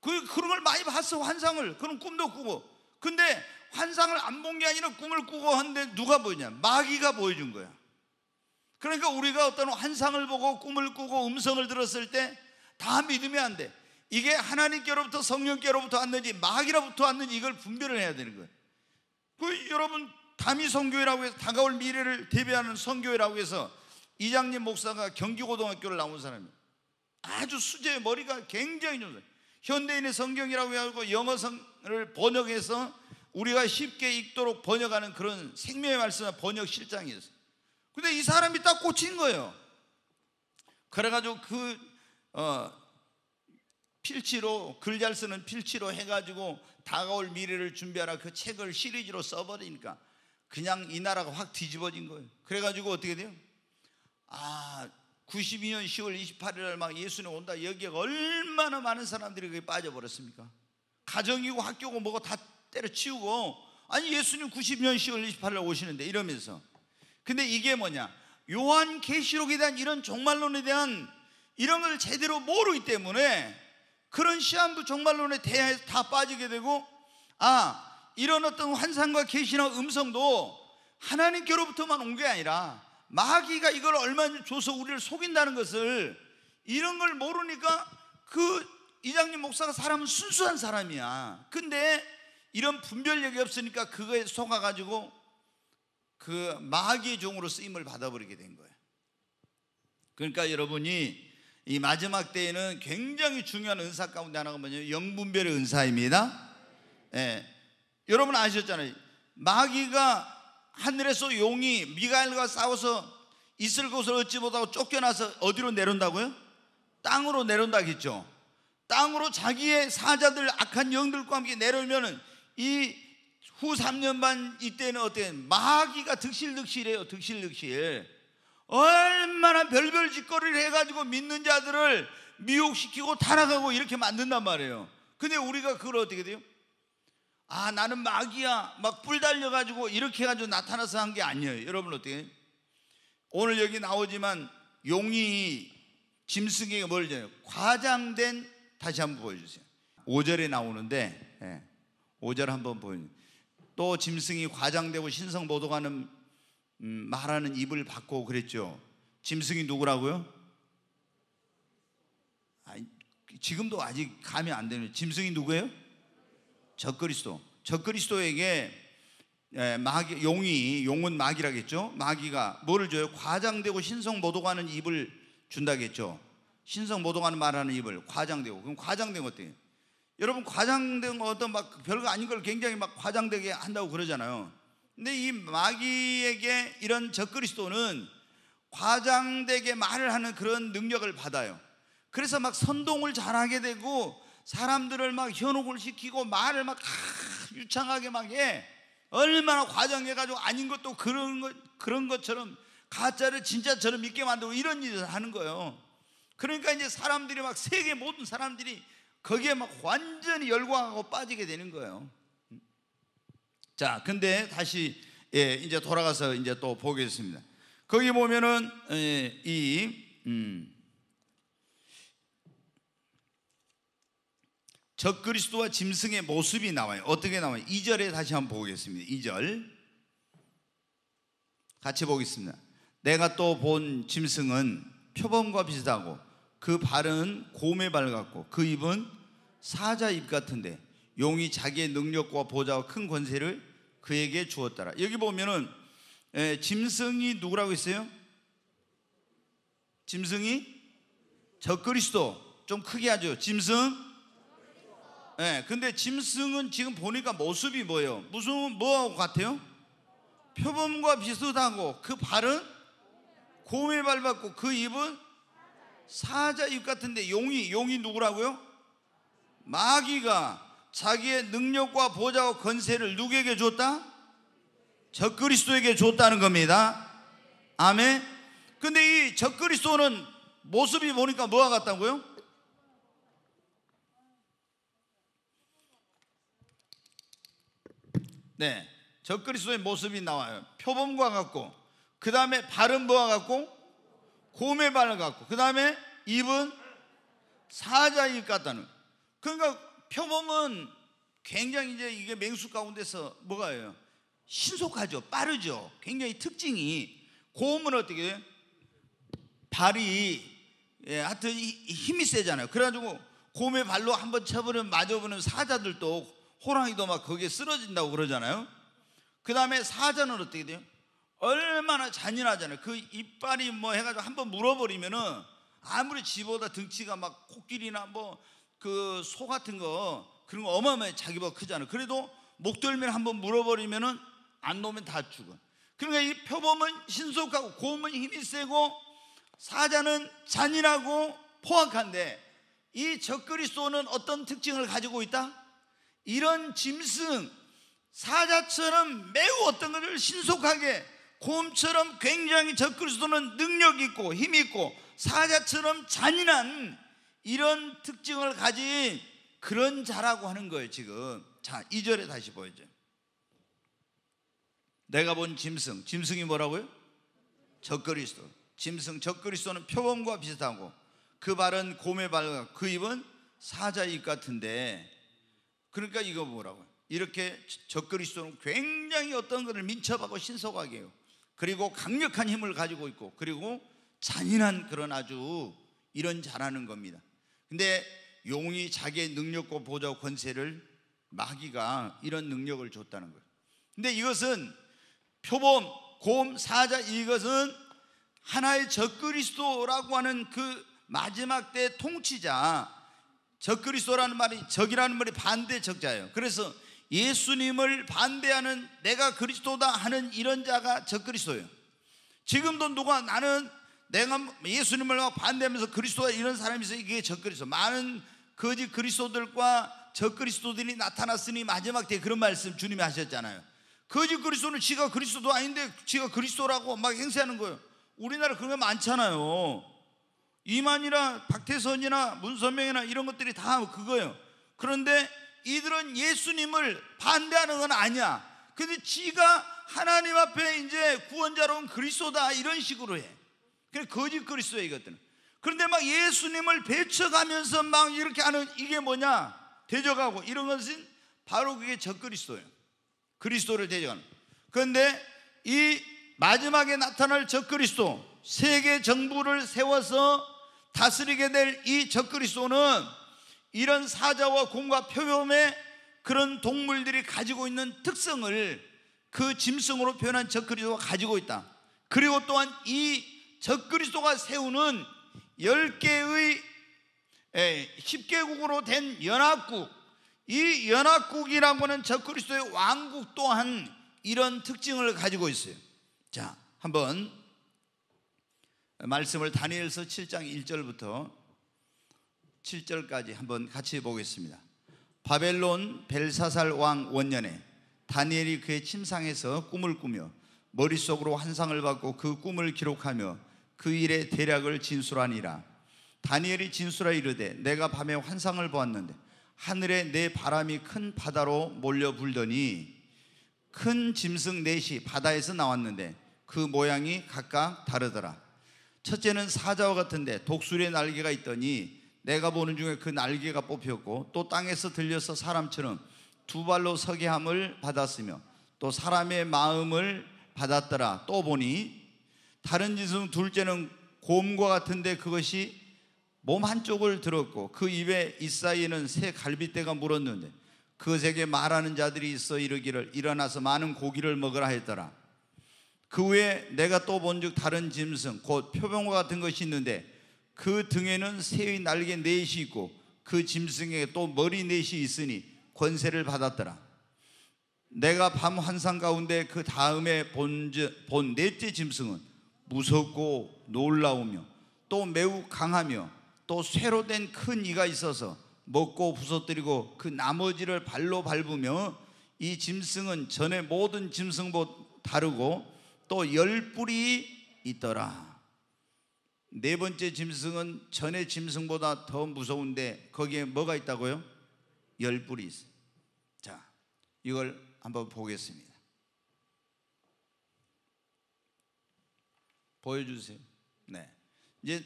그, 그런 걸 많이 봤어, 환상을. 그런 꿈도 꾸고. 근데 환상을 안 본 게 아니라 꿈을 꾸고 한데 누가 보이냐? 마귀가 보여준 거야. 그러니까 우리가 어떤 환상을 보고 꿈을 꾸고 음성을 들었을 때 다 믿으면 안 돼. 이게 하나님께로부터 성령께로부터 왔는지 마귀로부터 왔는지 이걸 분별을 해야 되는 거예요. 그 여러분 담이 성교회라고 해서 다가올 미래를 대비하는 성교회라고 해서 이장님 목사가 경기고등학교를 나온 사람이 아주 수제 머리가 굉장히 좋아요. 현대인의 성경이라고 하고 영어성을 번역해서 우리가 쉽게 읽도록 번역하는 그런 생명의 말씀 을 번역 실장이었어요. 근데 이 사람이 딱 꽂힌 거예요. 그래가지고 그 어, 필치로 글 잘 쓰는 필치로 해가지고 다가올 미래를 준비하라 그 책을 시리즈로 써버리니까 그냥 이 나라가 확 뒤집어진 거예요. 그래가지고 어떻게 돼요? 아 92년 10월 28일 막 예수님 온다 여기에 얼마나 많은 사람들이 거기 빠져버렸습니까? 가정이고 학교고 뭐고 다 때려치우고 아니 예수님 90년 10월 28일 오시는데 이러면서 근데 이게 뭐냐 요한 계시록에 대한 이런 종말론에 대한 이런 걸 제대로 모르기 때문에 그런 시한부 종말론에 대해서 다 빠지게 되고 아 이런 어떤 환상과 계시나 음성도 하나님께로부터만 온 게 아니라 마귀가 이걸 얼마 줘서 우리를 속인다는 것을 이런 걸 모르니까 그 이장님 목사가 사람은 순수한 사람이야. 근데 이런 분별력이 없으니까 그거에 속아가지고 그 마귀의 종으로 쓰임을 받아버리게 된 거예요. 그러니까 여러분이 이 마지막 때에는 굉장히 중요한 은사 가운데 하나가 뭐냐면 영분별의 은사입니다. 예. 여러분 아셨잖아요. 마귀가 하늘에서 용이 미가엘과 싸워서 있을 곳을 얻지 못하고 쫓겨나서 어디로 내려온다고요? 땅으로 내려온다겠죠. 땅으로 자기의 사자들 악한 영들과 함께 내려오면 이후 3년 반 이때는 어때? 마귀가 득실득실해요. 득실득실. 얼마나 별별 짓거리를 해가지고 믿는 자들을 미혹시키고 타락하고 이렇게 만든단 말이에요. 근데 우리가 그걸 어떻게 돼요? 아, 나는 마귀야. 막 뿔 달려가지고 이렇게 해가지고 나타나서 한 게 아니에요. 여러분 어떻게? 오늘 여기 나오지만 용이 짐승에게 뭘 줘요? 과장된 다시 한번 보여주세요. 5절에 나오는데 5절 한번 보인. 또 짐승이 과장되고 신성 모독하는 음, 말하는 입을 받고 그랬죠. 짐승이 누구라고요? 아니, 지금도 아직 감이 안 되네요. 짐승이 누구예요? 적그리스도. 적그리스도에게 예, 마귀, 용이, 용은 마귀라겠죠? 마귀가 뭐를 줘요? 과장되고 신성 모독하는 입을 준다겠죠? 신성 모독하는 말하는 입을 과장되고. 그럼 과장된 것들. 여러분 과장된 어떤 막 별거 아닌 걸 굉장히 막 과장되게 한다고 그러잖아요. 근데 이 마귀에게 이런 적그리스도는 과장되게 말을 하는 그런 능력을 받아요. 그래서 막 선동을 잘하게 되고 사람들을 막 현혹을 시키고 말을 막 유창하게 막 해. 얼마나 과장해가지고 아닌 것도 그런 것 그런 것처럼 가짜를 진짜처럼 믿게 만들고 이런 일을 하는 거예요. 그러니까 이제 사람들이 막 세계 모든 사람들이 거기에 막 완전히 열광하고 빠지게 되는 거예요. 자, 근데 다시 예, 이제 돌아가서 이제 또 보겠습니다. 거기 보면은 예, 이 음, 적그리스도와 짐승의 모습이 나와요. 어떻게 나와요? 2절에 다시 한번 보겠습니다. 2절. 같이 보겠습니다. 내가 또 본 짐승은 표범과 비슷하고 그 발은 곰의 발 같고 그 입은 사자 입 같은데 용이 자기의 능력과 보좌와 큰 권세를 그에게 주었다라 여기 보면은 에, 예, 짐승이 누구라고 했어요? 짐승이 적그리스도 좀 크게 하죠. 짐승. 예, 근데 짐승은 지금 보니까 모습이 뭐예요? 무슨 뭐하고 같아요? 표범과 비슷하고 그 발은 곰의 발 같고 그 입은 사자 입 같은데 용이 용이 누구라고요? 마귀가 자기의 능력과 보좌와 권세를 누구에게 줬다? 적그리스도에게 줬다는 겁니다. 아멘. 근데 이 적그리스도는 모습이 보니까 뭐와 같다고요? 네. 적그리스도의 모습이 나와요. 표범과 같고 그 다음에 발은 뭐와 같고 곰의 발을 갖고 그 다음에 입은 사자의 입 같다는 그러니까 표범은 굉장히 이제 이게 맹수 가운데서 뭐가요? 신속하죠 빠르죠 굉장히 특징이 곰은 어떻게 돼요? 발이 예, 하여튼 힘이 세잖아요 그래가지고 곰의 발로 한번 쳐보는 맞아보는 사자들도 호랑이도 막 거기에 쓰러진다고 그러잖아요 그 다음에 사자는 어떻게 돼요? 얼마나 잔인하잖아요. 그 이빨이 뭐 해가지고 한 번 물어버리면은 아무리 쥐보다 등치가 막 코끼리나 뭐 그 소 같은 거 그런 거 어마어마해 자기보다 크잖아요. 그래도 목덜미를 한번 물어버리면은 안 놓으면 다 죽어. 그러니까 이 표범은 신속하고 고음은 힘이 세고 사자는 잔인하고 포악한데 이 적그리스도는 어떤 특징을 가지고 있다? 이런 짐승 사자처럼 매우 어떤 것을 신속하게 곰처럼 굉장히 적그리스도는 능력 있고 힘 있고 사자처럼 잔인한 이런 특징을 가진 그런 자라고 하는 거예요 지금 자 2절에 다시 보여줘 내가 본 짐승 짐승이 뭐라고요? 적그리스도 짐승 적그리스도는 표범과 비슷하고 그 발은 곰의 발과 그 입은 사자 입 같은데 그러니까 이거 뭐라고요? 이렇게 적그리스도는 굉장히 어떤 것을 민첩하고 신속하게 해요 그리고 강력한 힘을 가지고 있고 그리고 잔인한 그런 아주 이런 자라는 겁니다. 근데 용이 자기의 능력과 보좌 권세를 마귀가 이런 능력을 줬다는 거예요. 근데 이것은 표범, 곰, 사자 이것은 하나의 적그리스도라고 하는 그 마지막 때 통치자 적그리스도라는 말이 적이라는 말이 반대 적자예요. 그래서 예수님을 반대하는 내가 그리스도다 하는 이런 자가 적그리스도예요. 지금도 누가 나는 내가 예수님을 막 반대하면서 그리스도다 이런 사람이 있어 이게 적그리스도. 많은 거짓 그리스도들과 적그리스도들이 나타났으니 마지막 때 그런 말씀 주님이 하셨잖아요. 거짓 그리스도는 지가 그리스도 아닌데 지가 그리스도라고 막 행세하는 거예요. 우리나라 그런 게 많잖아요. 이만이나 박태선이나 문선명이나 이런 것들이 다 그거예요. 그런데 이들은 예수님을 반대하는 건 아니야. 근데 지가 하나님 앞에 이제 구원자로운 그리스도다 이런 식으로 해. 그래 거짓 그리스도야 이것들은. 그런데 막 예수님을 배척하면서 막 이렇게 하는 이게 뭐냐? 대적하고 이런 것은 바로 그게 적그리스도예요. 그리스도를 대적하는. 그런데 이 마지막에 나타날 적그리스도, 세계 정부를 세워서 다스리게 될 이 적그리스도는 이런 사자와 곰과 표범의 그런 동물들이 가지고 있는 특성을 그 짐승으로 표현한 적그리스도가 가지고 있다. 그리고 또한 이 적그리스도가 세우는 10개의 10개국으로 된 연합국 이 연합국이라고 하는 적그리스도의 왕국 또한 이런 특징을 가지고 있어요. 자, 한번 말씀을 다니엘서 7장 1절부터 7절까지 한번 같이 보겠습니다. 바벨론 벨사살 왕 원년에 다니엘이 그의 침상에서 꿈을 꾸며 머릿속으로 환상을 받고 그 꿈을 기록하며 그 일의 대략을 진술하니라. 다니엘이 진술하 이르되 내가 밤에 환상을 보았는데 하늘에 내 바람이 큰 바다로 몰려 불더니 큰 짐승 넷이 바다에서 나왔는데 그 모양이 각각 다르더라. 첫째는 사자와 같은데 독수리의 날개가 있더니 내가 보는 중에 그 날개가 뽑혔고 또 땅에서 들려서 사람처럼 두 발로 서게 함을 받았으며 또 사람의 마음을 받았더라 또 보니 다른 짐승 둘째는 곰과 같은데 그것이 몸 한쪽을 들었고 그 입에 이사이에는 새갈비대가 물었는데 그에게 말하는 자들이 있어 이르기를 일어나서 많은 고기를 먹으라 했더라 그 후에 내가 또 본즉 다른 짐승 곧표병과 같은 것이 있는데 그 등에는 새의 날개 넷이 있고 그 짐승에게 또 머리 넷이 있으니 권세를 받았더라. 내가 밤 환상 가운데 그 다음에 본, 본 넷째 짐승은 무섭고 놀라우며 또 매우 강하며 또 쇠로 된 큰 이가 있어서 먹고 부서뜨리고 그 나머지를 발로 밟으며 이 짐승은 전에 모든 짐승보다 다르고 또 열 뿔이 있더라. 네 번째 짐승은 전의 짐승보다 더 무서운데 거기에 뭐가 있다고요? 열 뿔이 있어요. 자, 이걸 한번 보겠습니다. 보여주세요. 네. 이제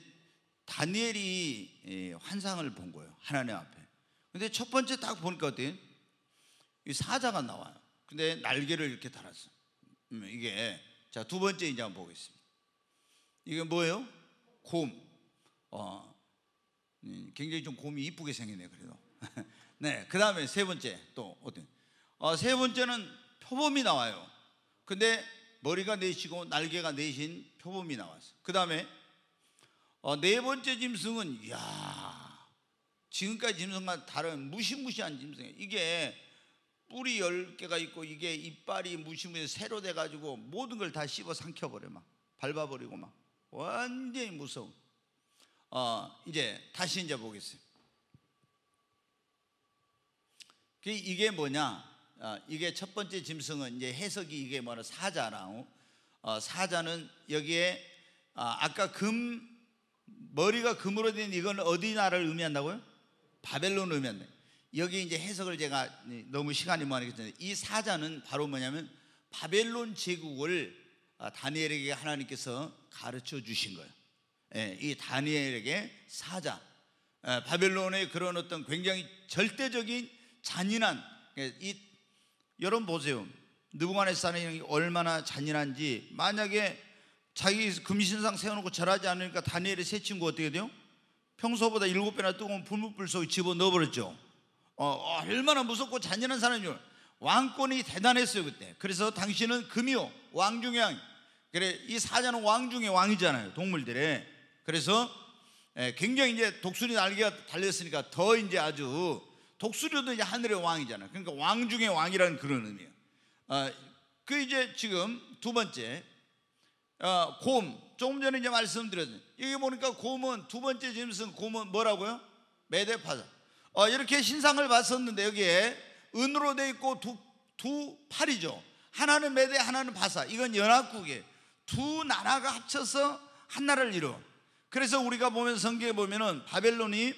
다니엘이 예, 환상을 본 거예요. 하나님 앞에. 근데 첫 번째 딱 보니까 어때요? 이 사자가 나와요. 근데 날개를 이렇게 달았어. 음, 이게 자, 두 번째 이제 한번 보겠습니다. 이게 뭐예요? 곰. 어, 굉장히 좀 곰이 이쁘게 생기네, 그래도. (laughs) 네, 그 다음에 세 번째 또 어떤? 어, 세 번째는 표범이 나와요. 근데 머리가 내시고 날개가 내신 표범이 나왔어. 그 다음에 어, 네 번째 짐승은 이야 지금까지 짐승과 다른 무시무시한 짐승이에요. 이게 뿔이 열 개가 있고 이게 이빨이 무시무시 새로 돼가지고 모든 걸 다 씹어 삼켜버려 막 밟아버리고 막 완전히 무서운. 어, 이제 다시 이제 보겠습니다. 그 이게 뭐냐? 어, 이게 첫 번째 짐승은 이제 해석이 이게 뭐냐? 사자라. 어, 사자는 여기에 아, 아까 금 머리가 금으로 된 이건 어디 나라를 의미한다고요? 바벨론을 의미한다. 여기 이제 해석을 제가 너무 시간이 많이 걸렸는데 이 사자는 바로 뭐냐면 바벨론 제국을 아, 다니엘에게 하나님께서 가르쳐 주신 거예요. 예, 이 다니엘에게 사자 아, 바벨론의 그런 어떤 굉장히 절대적인 잔인한 예, 이 여러분 보세요. 느부갓네살이 얼마나 잔인한지 만약에 자기 금신상 세워놓고 절하지 않으니까 다니엘의 새 친구 어떻게 돼요? 평소보다 일곱 배나 뜨거운 불무불 속에 집어 넣어버렸죠. 어, 얼마나 무섭고 잔인한 사람이요. 왕권이 대단했어요 그때. 그래서 당신은 금이요 왕중왕. 그래 이 사자는 왕중의 왕이잖아요 동물들의. 그래서 예, 굉장히 이제 독수리 날개가 달렸으니까 더 이제 아주 독수리도 이제 하늘의 왕이잖아요. 그러니까 왕중의 왕이라는 그런 의미예요. 어, 그 이제 지금 두 번째 곰 어, 조금 전에 이제 말씀드렸는데 여기 보니까 곰은 두 번째 짐승 곰은 뭐라고요? 메데파자. 어, 이렇게 신상을 봤었는데 여기에 은으로 돼 있고 두, 두 팔이죠. 하나는 메대, 하나는 바사. 이건 연합국이에요. 두 나라가 합쳐서 한 나라를 이루. 그래서 우리가 보면 성경에 보면은 바벨론이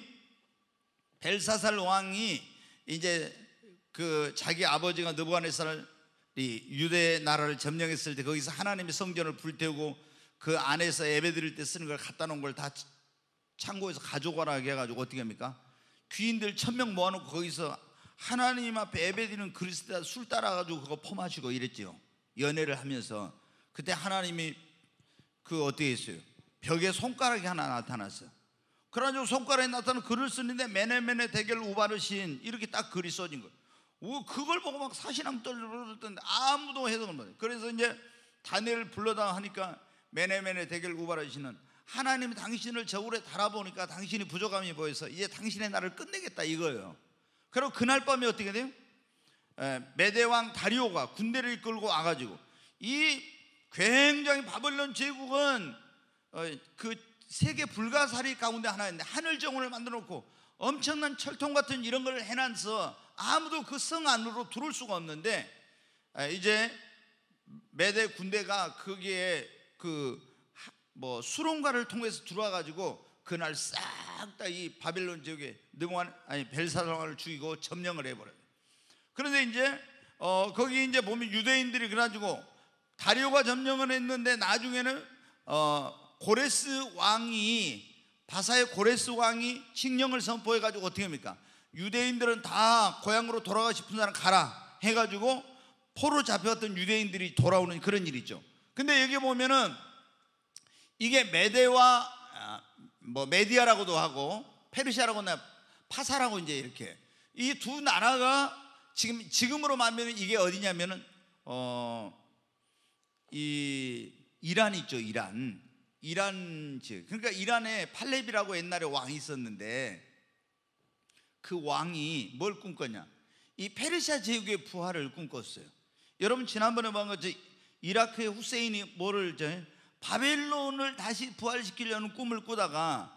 벨사살 왕이 이제 그 자기 아버지가 느부갓네살이 유대 나라를 점령했을 때 거기서 하나님의 성전을 불태우고 그 안에서 예배 드릴 때 쓰는 걸 갖다 놓은 걸 다 창고에서 가져가라 해가지고 어떻게 합니까? 귀인들 천명 모아놓고 거기서 하나님 앞에 에베디는그리스도술 따라가지고 그거 퍼마시고 이랬죠 연애를 하면서 그때 하나님이 그 어떻게 했어요? 벽에 손가락이 하나 나타났어요. 그러나 손가락이 나타난 글을 쓰는데 매네매네 대결 우바르신 이렇게 딱 글이 써진 거예요. 오, 그걸 보고 막사신남떨어졌던데 아무도 해석을 못해. 그래서 이제 다니엘 불러다 하니까 매네매네 대결 우바르신은 하나님이 당신을 저울에 달아보니까 당신이 부족함이 보여서 이제 당신의 나를 끝내겠다 이거예요. 그리고 그날 밤에 어떻게 돼요? 예, 메대왕 다리오가 군대를 이끌고 와가지고 이 굉장히 바벨론 제국은 어, 그 세계 불가사리 가운데 하나였데 하늘 정원을 만들어 놓고 엄청난 철통 같은 이런 걸 해놔서 아무도 그 성 안으로 들어올 수가 없는데 아, 이제 메대 군대가 거기에 그 뭐 수론가를 통해서 들어와 가지고 그날 싹 다 이 바빌론 지역에 느몽한 아니 벨사상을 죽이고 점령을 해버려요. 그런데 이제 어, 거기 이제 보면 유대인들이 그래가지고 다리오가 점령을 했는데 나중에는 어, 고레스 왕이 바사의 고레스 왕이 칙령을 선포해가지고 어떻게 합니까? 유대인들은 다 고향으로 돌아가 싶은 사람 가라 해가지고 포로 잡혀왔던 유대인들이 돌아오는 그런 일이죠. 근데 여기 보면은 이게 메대와 뭐 메디아라고도 하고 페르시아라고나 파사라고 이제 이렇게 이 두 나라가 지금 지금으로 만보면 이게 어디냐면은 어이 이란 있죠 이란 이란 즉 그러니까 이란에 팔레비라고 옛날에 왕이 있었는데 그 왕이 뭘 꿈꿨냐 이 페르시아 제국의 부활을 꿈꿨어요. 여러분 지난번에 본 뭐 거죠 이라크의 후세인이 뭐를 저 바벨론을 다시 부활시키려는 꿈을 꾸다가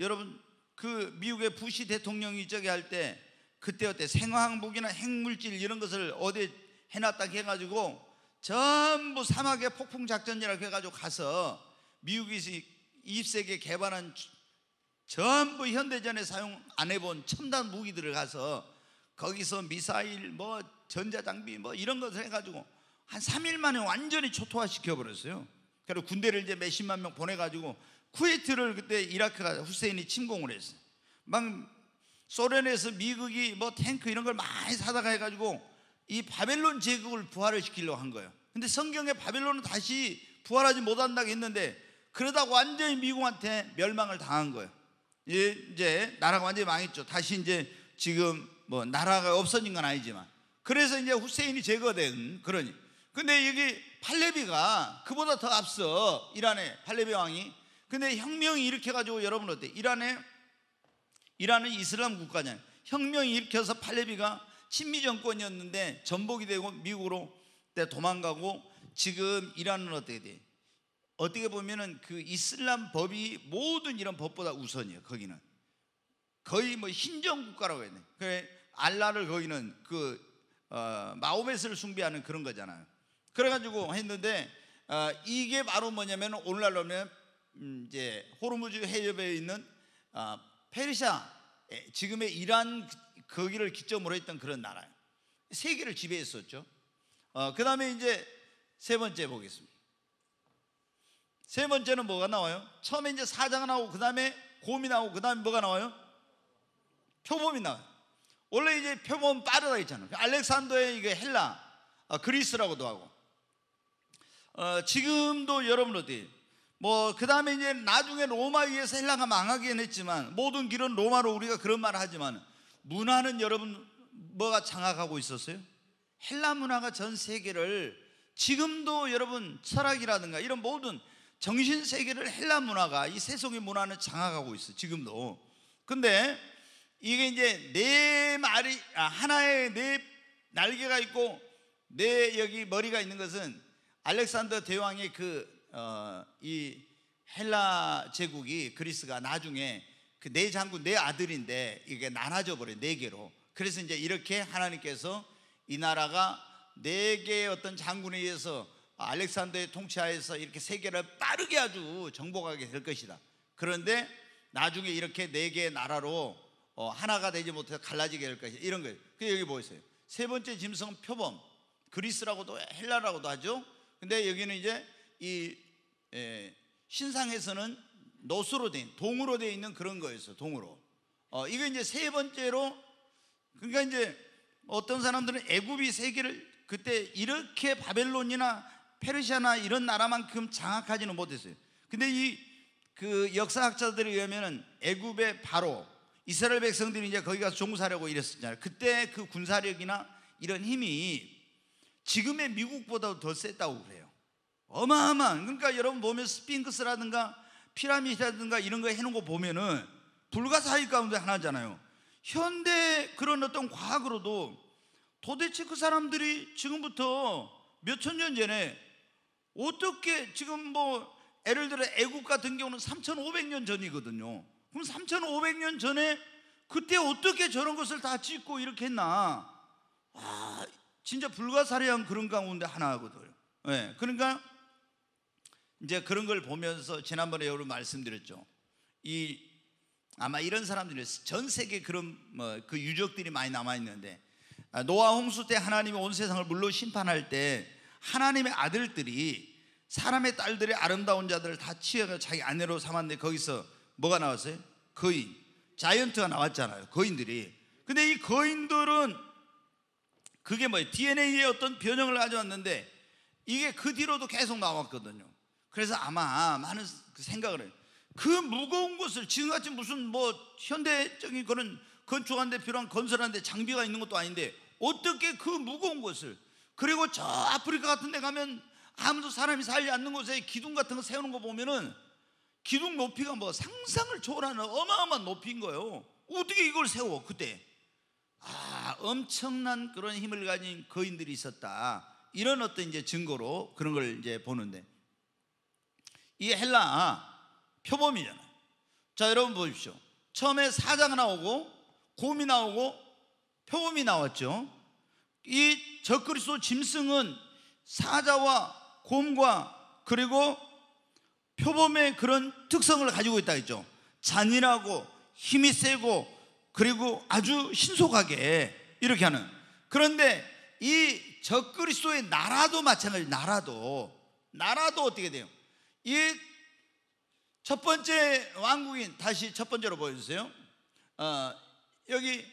여러분 그 미국의 부시 대통령이 저기 할 때 그때 어때 생화항복이나 핵물질 이런 것을 어디 해놨다 해가지고 전부 사막의 폭풍 작전이라고 해가지고 가서 미국이 2 0세기 개발한 전부 현대전에 사용 안 해본 첨단 무기들을 가서 거기서 미사일 뭐 전자장비 뭐 이런 것을 해가지고 한 3일 만에 완전히 초토화시켜 버렸어요 그리고 군대를 이제 몇십만 명 보내가지고 쿠웨이트를 그때 이라크가 후세인이 침공을 했어요. 막 소련에서 미국이 뭐 탱크 이런 걸 많이 사다가 해가지고 이 바벨론 제국을 부활을 시키려고 한 거예요. 근데 성경에 바벨론은 다시 부활하지 못한다고 했는데 그러다 완전히 미국한테 멸망을 당한 거예요. 이제 나라가 완전히 망했죠. 다시 이제 지금 뭐 나라가 없어진 건 아니지만 그래서 이제 후세인이 제거된 그러니 근데 여기 팔레비가 그보다 더 앞서 이란의 팔레비 왕이 근데 혁명이 일으켜가지고 여러분 어때? 이란의 이란은 이슬람 국가냐? 혁명이 일으켜서 팔레비가 친미 정권이었는데 전복이 되고 미국으로 도망가고 지금 이란은 어떻게 돼? 어떻게 보면은 그 이슬람 법이 모든 이런 법보다 우선이에요. 거기는 거의 뭐 신정 국가라고 해야 돼. 그래 알라를 거기는 그 어, 마오메스를 숭배하는 그런 거잖아요. 그래가지고 했는데 어, 이게 바로 뭐냐면 오늘날로 하면 음, 이제 호르무즈 해협에 있는 어, 페르시아 지금의 이란 그, 거기를 기점으로 했던 그런 나라예요. 세계를 지배했었죠. 어, 그 다음에 이제 세 번째 보겠습니다. 세 번째는 뭐가 나와요? 처음에 이제 사장가 나오고 그 다음에 곰이 나오고 그 다음에 뭐가 나와요? 표범이 나와요. 원래 이제 표범 빠르다 했잖아요. 알렉산더의 이게 헬라, 아, 그리스라고도 하고 어, 지금도 여러분 들이뭐 그다음에 이제 나중에 로마 위에서 헬라가 망하긴 했지만 모든 길은 로마로 우리가 그런 말을 하지만 문화는 여러분 뭐가 장악하고 있었어요? 헬라 문화가 전 세계를 지금도 여러분 철학이라든가 이런 모든 정신 세계를 헬라 문화가 이 세속의 문화는 장악하고 있어 요 지금도. 근데 이게 이제 네 마리 아, 하나의 네 날개가 있고 네 여기 머리가 있는 것은 알렉산더 대왕의 그, 어, 헬라 제국이 그리스가 나중에 그 네 장군, 내 네 아들인데 이게 나눠져 버려요. 네 개로. 그래서 이제 이렇게 하나님께서 이 나라가 네 개의 어떤 장군에 의해서 알렉산더의 통치하에서 이렇게 세계를 빠르게 아주 정복하게 될 것이다. 그런데 나중에 이렇게 네 개의 나라로 어, 하나가 되지 못해서 갈라지게 될 것이다. 이런 거예요. 그 여기 보이세요. 세 번째 짐승은 표범. 그리스라고도 헬라라고도 하죠. 근데 여기는 이제 이 에, 예, 신상에서는 노수로 된 동으로 되어 있는 그런 거였어 동으로. 어, 이거 이제 세 번째로 그러니까 이제 어떤 사람들은 애굽이 세계를 그때 이렇게 바벨론이나 페르시아나 이런 나라만큼 장악하지는 못했어요. 근데 이 그 역사학자들에 의하면은 애굽의 바로 이스라엘 백성들이 이제 거기 가서 종사하려고 이랬었잖아요. 그때 그 군사력이나 이런 힘이 지금의 미국보다더 셌다고 그래요. 어마어마한. 그러니까 여러분 보면 스핑크스라든가 피라미드라든가 이런 거 해놓은 거 보면은 불가사의 가운데 하나잖아요. 현대 그런 어떤 과학으로도 도대체 그 사람들이 지금부터 몇 천 년 전에 어떻게 지금 뭐 예를 들어 애국 같은 경우는 3,500년 전이거든요. 그럼 3,500년 전에 그때 어떻게 저런 것을 다 짓고 이렇게 했나? 아, 진짜 불가사리한 그런 가운데 하나거든요. 네, 예, 그러니까 이제 그런 걸 보면서 지난번에 여러 말씀드렸죠. 이 아마 이런 사람들이 전 세계 그런 뭐 그 유적들이 많이 남아 있는데 아, 노아 홍수 때 하나님이 온 세상을 물로 심판할 때 하나님의 아들들이 사람의 딸들의 아름다운 자들을 다 취해가 자기 아내로 삼았는데 거기서 뭐가 나왔어요? 거인, 자이언트가 나왔잖아요. 거인들이. 근데 이 거인들은 그게 뭐예요? DNA의 어떤 변형을 가져왔는데 이게 그 뒤로도 계속 나왔거든요. 그래서 아마 많은 그 생각을 해요. 그 무거운 것을 지금같이 무슨 뭐 현대적인 그런 건축하는데 필요한 건설하는데 장비가 있는 것도 아닌데 어떻게 그 무거운 것을 그리고 저 아프리카 같은 데 가면 아무도 사람이 살지 않는 곳에 기둥 같은 거 세우는 거 보면은 기둥 높이가 뭐 상상을 초월하는 어마어마한 높이인 거예요. 어떻게 이걸 세워 그때 아, 엄청난 그런 힘을 가진 거인들이 있었다. 이런 어떤 이제 증거로 그런 걸 이제 보는데 이 헬라 표범이잖아 자, 여러분 보십시오. 처음에 사자가 나오고 곰이 나오고 표범이 나왔죠. 이 적그리스도 짐승은 사자와 곰과 그리고 표범의 그런 특성을 가지고 있다 했죠. 잔인하고 힘이 세고 그리고 아주 신속하게 이렇게 하는 그런데 이 적그리스도의 나라도 마찬가지 나라도 나라도 어떻게 돼요? 이 첫 번째 왕국인 다시 첫 번째로 보여주세요. 어, 여기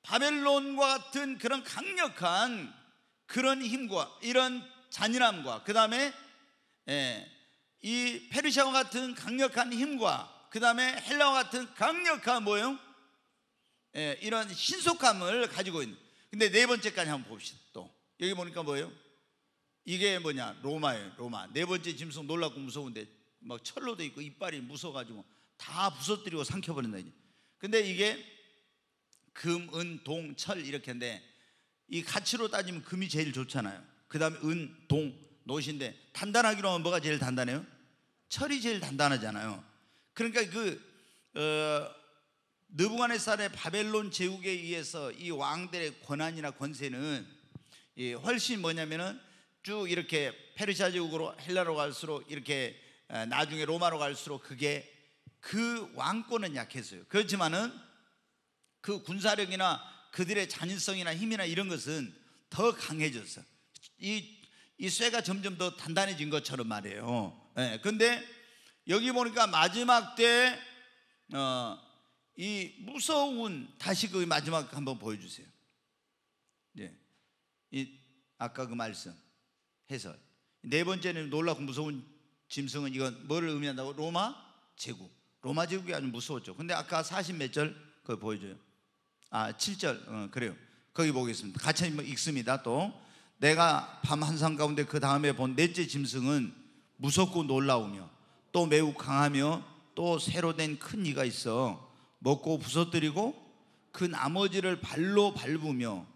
바벨론과 같은 그런 강력한 그런 힘과 이런 잔인함과 그 다음에 예, 이 페르시아와 같은 강력한 힘과 그 다음에 헬라와 같은 강력한 뭐예요? 예, 이런 신속함을 가지고 있는. 근데 네 번째까지 한번 봅시다. 또 여기 보니까 뭐예요? 이게 뭐냐? 로마예요. 로마. 네 번째 짐승 놀랍고 무서운데 막 철로 도 있고 이빨이 무서워가지고 다 부서뜨리고 삼켜버린다. 이제. 근데 이게 금, 은, 동, 철 이렇게인데 이 가치로 따지면 금이 제일 좋잖아요. 그 다음에 은, 동, 노신데 단단하기로 하면 뭐가 제일 단단해요? 철이 제일 단단하잖아요. 그러니까 그 어, 느부갓네살의 바벨론 제국에 의해서 이 왕들의 권한이나 권세는 훨씬 뭐냐면은 쭉 이렇게 페르시아 제국으로 헬라로 갈수록 이렇게 어, 나중에 로마로 갈수록 그게 그 왕권은 약했어요 그렇지만은 그 군사력이나 그들의 잔인성이나 힘이나 이런 것은 더 강해졌어. 이, 이 쇠가 점점 더 단단해진 것처럼 말이에요. 예. 네, 근데 여기 보니까 마지막 때, 어, 이 무서운 다시 그 마지막 한번 보여주세요. 예, 이 아까 그 말씀 해설. 네 번째는 놀라고 무서운 짐승은 이건 뭐를 의미한다고? 로마 제국. 로마 제국이 아주 무서웠죠. 근데 아까 40몇절 그거 보여줘요. 아, 7절. 어, 그래요. 거기 보겠습니다. 같이 읽습니다. 또 내가 밤 한 상 가운데 그 다음에 본 넷째 짐승은 무섭고 놀라우며 또 매우 강하며 또 새로 된 큰 이가 있어 먹고 부서뜨리고 그 나머지를 발로 밟으며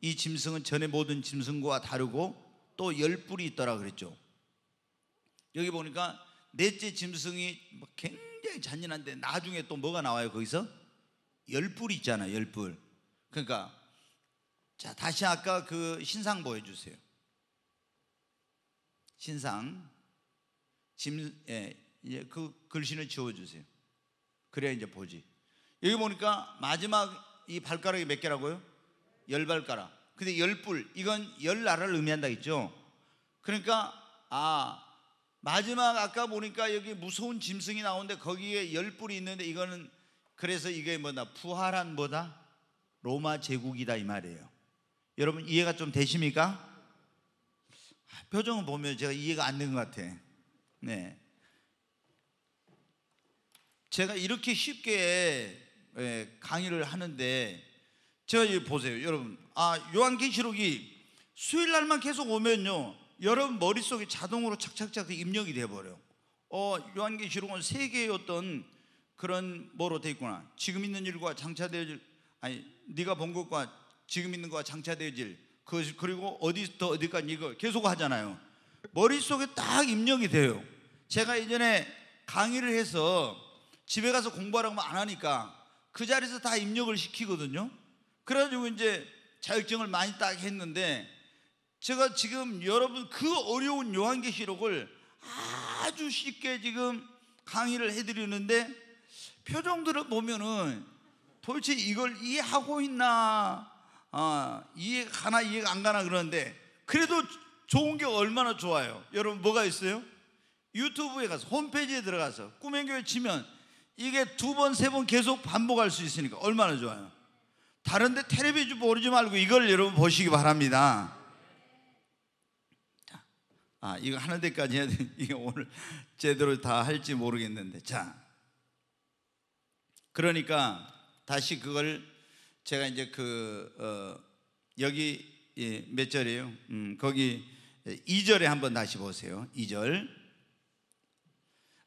이 짐승은 전에 모든 짐승과 다르고 또 열 뿔이 있더라 그랬죠. 여기 보니까 넷째 짐승이 굉장히 잔인한데 나중에 또 뭐가 나와요 거기서? 열 뿔이 있잖아 열 뿔. 그러니까 자 다시 아까 그 신상 보여주세요. 신상 짐 예, 그 글씨는 지워주세요. 그래야 이제 보지. 여기 보니까 마지막 이 발가락이 몇 개라고요? 열 발가락. 근데 열 뿔, 이건 열 나라를 의미한다 했죠. 그러니까, 아, 마지막 아까 보니까 여기 무서운 짐승이 나오는데 거기에 열 뿔이 있는데 이거는 그래서 이게 뭐다? 부활한 뭐다? 로마 제국이다 이 말이에요. 여러분 이해가 좀 되십니까? 아, 표정을 보면 제가 이해가 안 된 것 같아. 네. 제가 이렇게 쉽게 예, 강의를 하는데 제가 기 보세요 여러분 아 요한계시록이 수요일 날만 계속 오면요 여러분 머릿속에 자동으로 착착착 입력이 돼버려요 어 요한계시록은 세 개의 어떤 그런 뭐로 돼 있구나 지금 있는 일과 장차되어질 아니 네가 본 것과 지금 있는 것과 장차되어질 그, 리고어디부 어디까지 이거 계속 하잖아요 머릿속에 딱 입력이 돼요 제가 예전에 강의를 해서 집에 가서 공부하라고 안 하니까 그 자리에서 다 입력을 시키거든요. 그래가지고 이제 자격증을 많이 딱 했는데 제가 지금 여러분 그 어려운 요한계시록을 아주 쉽게 지금 강의를 해드리는데 표정들을 보면은 도대체 이걸 이해하고 있나 아, 이해 가나 이해가 안 가나 그러는데 그래도 좋은 게 얼마나 좋아요. 여러분 뭐가 있어요? 유튜브에 가서 홈페이지에 들어가서 꿈행교회 치면 이게 두 번, 세 번 계속 반복할 수 있으니까 얼마나 좋아요. 다른데 텔레비전 보지 말고 이걸 여러분 보시기 바랍니다. 자, 아, 이거 하는 데까지 해야 돼. 이게 오늘 제대로 다 할지 모르겠는데. 자. 그러니까 다시 그걸 제가 이제 그, 어, 여기 예, 몇 절이에요? 음, 거기 2절에 한번 다시 보세요. 2절.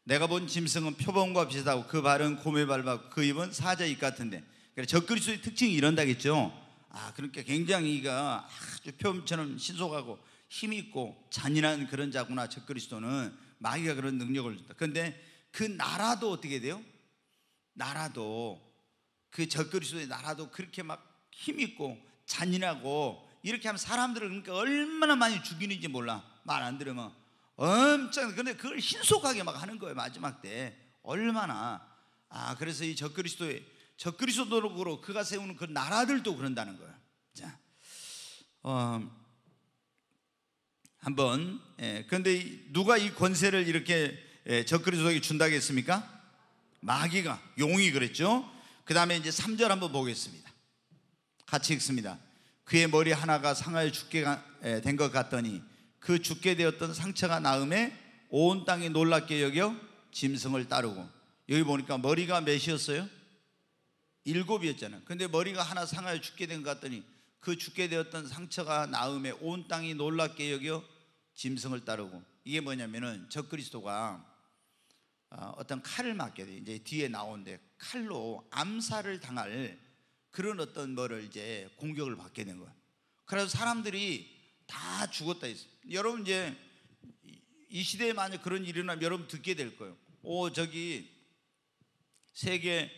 내가 본 짐승은 표범과 비슷하고 그 발은 곰의 발과 그 입은 사자 입 같은데 그래 적그리스도의 특징이 이런다겠죠. 아 그러니까 굉장히 이가 아주 표범처럼 신속하고 힘 있고 잔인한 그런 자구나 적그리스도는 마귀가 그런 능력을 준다. 그런데 그 나라도 어떻게 돼요? 나라도 그 적그리스도의 나라도 그렇게 막 힘 있고 잔인하고 이렇게 하면 사람들을 그러니까 얼마나 많이 죽이는지 몰라 말 안 들으면 엄청 근데 그걸 신속하게 막 하는 거예요 마지막 때 얼마나 아 그래서 이 적그리스도의 적그리스도로 그가 세우는 그 나라들도 그런다는 거예요. 자, 어, 한번 예, 그런데 누가 이 권세를 이렇게 예, 적그리스도에게 준다겠습니까? 마귀가 용이 그랬죠. 그 다음에 이제 3절 한번 보겠습니다. 같이 읽습니다. 그의 머리 하나가 상하여 죽게 예, 된것 같더니 그 죽게 되었던 상처가 나음에 온 땅이 놀랍게 여겨 짐승을 따르고 여기 보니까 머리가 몇이었어요? 일곱이었잖아요 근데 머리가 하나 상하여 죽게 된 것 같더니 그 죽게 되었던 상처가 나음에 온 땅이 놀랍게 여겨 짐승을 따르고 이게 뭐냐면은 적 그리스도가 어, 어떤 칼을 맞게 돼 이제 뒤에 나오는데 칼로 암살을 당할 그런 어떤 뭐를 이제 공격을 받게 된 거야. 그래서 사람들이 다 죽었다 했어. 여러분 이제 이 시대에 만약 그런 일이 일어나면 여러분 듣게 될 거예요. 오 저기 세계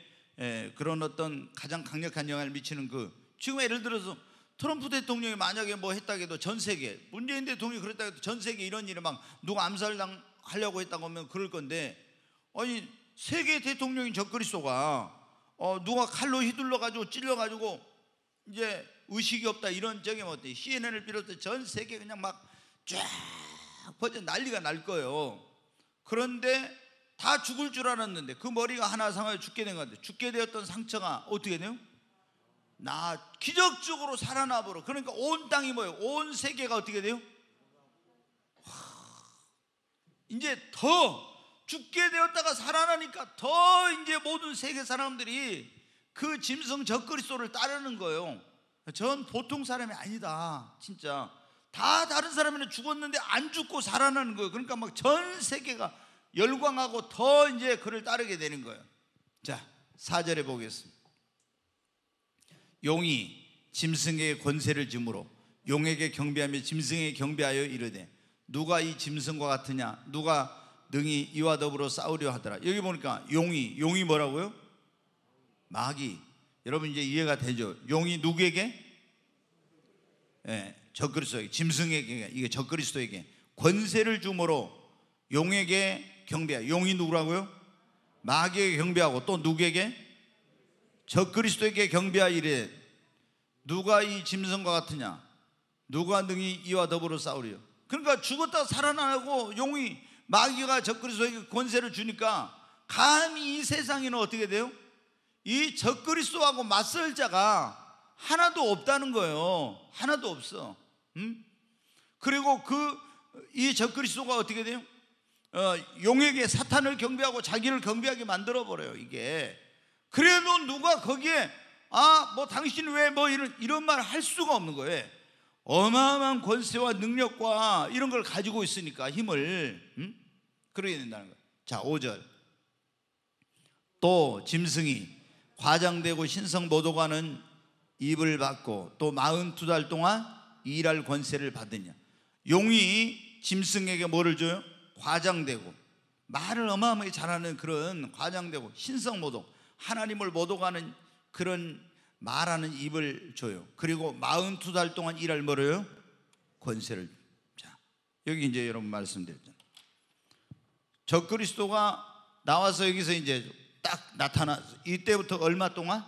그런 어떤 가장 강력한 영향을 미치는 그 지금 예를 들어서 트럼프 대통령이 만약에 뭐했다 해도 전 세계 문재인 대통령이 그랬다 해도 전 세계 이런 일을 막 누가 암살당하려고 했다고 하면 그럴 건데 아니 세계 대통령인 적그리스가어 누가 칼로 휘둘러 가지고 찔러 가지고 이제 의식이 없다 이런 적이 뭐 어때? CNN을 비롯해 전 세계 그냥 막쫙 퍼져 난리가 날 거예요. 그런데 다 죽을 줄 알았는데 그 머리가 하나 상하여 죽게 된 건데 죽게 되었던 상처가 어떻게 돼요? 나 기적적으로 살아나 버려. 그러니까 온 땅이 뭐예요? 온 세계가 어떻게 돼요? 이제 더 죽게 되었다가 살아나니까 더 이제 모든 세계 사람들이 그 짐승 적그리스도를 따르는 거예요. 전 보통 사람이 아니다. 진짜. 다 다른 사람은 죽었는데 안 죽고 살아나는 거예요. 그러니까 막 전 세계가 열광하고 더 이제 그를 따르게 되는 거예요. 자, 4절에 보겠습니다. 용이 짐승에게 권세를 짐으로 용에게 경배하며 짐승에게 경배하여 이르되 누가 이 짐승과 같으냐 누가 능히 이와 더불어 싸우려 하더라. 여기 보니까 용이 용이 뭐라고요? 마귀. 여러분 이제 이해가 되죠? 용이 누구에게? 예, 적그리스도에게 짐승에게 이게 적그리스도에게 권세를 주므로 용에게 경배하. 용이 누구라고요? 마귀에게 경배하고 또 누구에게? 적그리스도에게 경배하이래. 누가 이 짐승과 같으냐? 누가 능히 이와 더불어 싸우리요? 그러니까 죽었다 살아나고 용이 마귀가 적그리스도에게 권세를 주니까 감히 이 세상에는 어떻게 돼요? 이 적그리스도하고 맞설 자가 하나도 없다는 거예요. 하나도 없어. 음? 그리고 그이 적그리스도가 어떻게 돼요? 어, 용에게 사탄을 경배하고 자기를 경배하게 만들어 버려요. 이게 그래도 누가 거기에 아뭐 당신 왜 뭐 이런 이런 말 할 수가 없는 거예요. 어마어마한 권세와 능력과 이런 걸 가지고 있으니까 힘을 음? 그러게 된다는 거예요. 자, 5절. 또 짐승이 과장되고 신성 모독하는 입을 받고 또 마흔두 달 동안 일할 권세를 받으냐. 용이 짐승에게 뭐를 줘요? 과장되고 말을 어마어마하게 잘하는 그런 과장되고 신성 모독, 하나님을 모독하는 그런 말하는 입을 줘요. 그리고 마흔두 달 동안 일할 뭐래요? 권세를. 자, 여기 이제 여러분 말씀드렸잖아요. 적그리스도가 나와서 여기서 이제 딱 나타나서 이때부터 얼마 동안?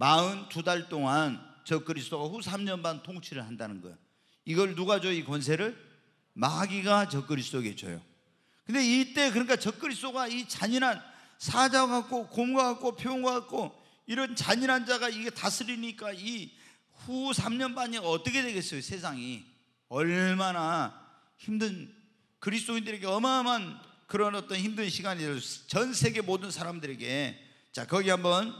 42달 동안 적 그리스도가 후 3년 반 통치를 한다는 거예요. 이걸 누가 줘이 권세를? 마귀가 적 그리스도에게 줘요. 근데 이때 그러니까 적 그리스도가 이 잔인한 사자 같고 곰과 같고 표현과 같고 이런 잔인한 자가 이게 다스리니까 이 후 3년 반이 어떻게 되겠어요? 세상이 얼마나 힘든 그리스도인들에게 어마어마한 그런 어떤 힘든 시간이 전 세계 모든 사람들에게 자 거기 한번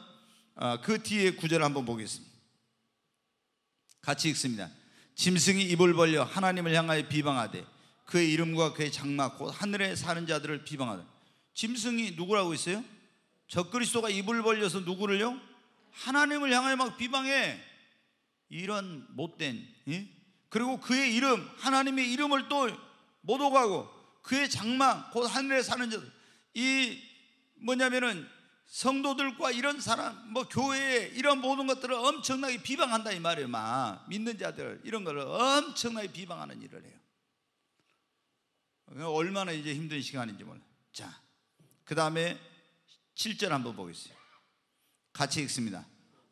어, 그 뒤에 구절을 한번 보겠습니다. 같이 읽습니다. 짐승이 입을 벌려 하나님을 향하여 비방하되 그의 이름과 그의 장막 곧 하늘에 사는 자들을 비방하되 짐승이 누구라고 있어요? 적그리스도가 입을 벌려서 누구를요? 하나님을 향하여 막 비방해 이런 못된 예? 그리고 그의 이름 하나님의 이름을 또 모독하고 그의 장막 곧 하늘에 사는 자들 이 뭐냐면은 성도들과 이런 사람, 뭐 교회에 이런 모든 것들을 엄청나게 비방한다 이 말이에요. 막 믿는 자들 이런 거를 엄청나게 비방하는 일을 해요. 얼마나 이제 힘든 시간인지 몰라. 자, 그 다음에 7절 한번 보겠습니다. 같이 읽습니다.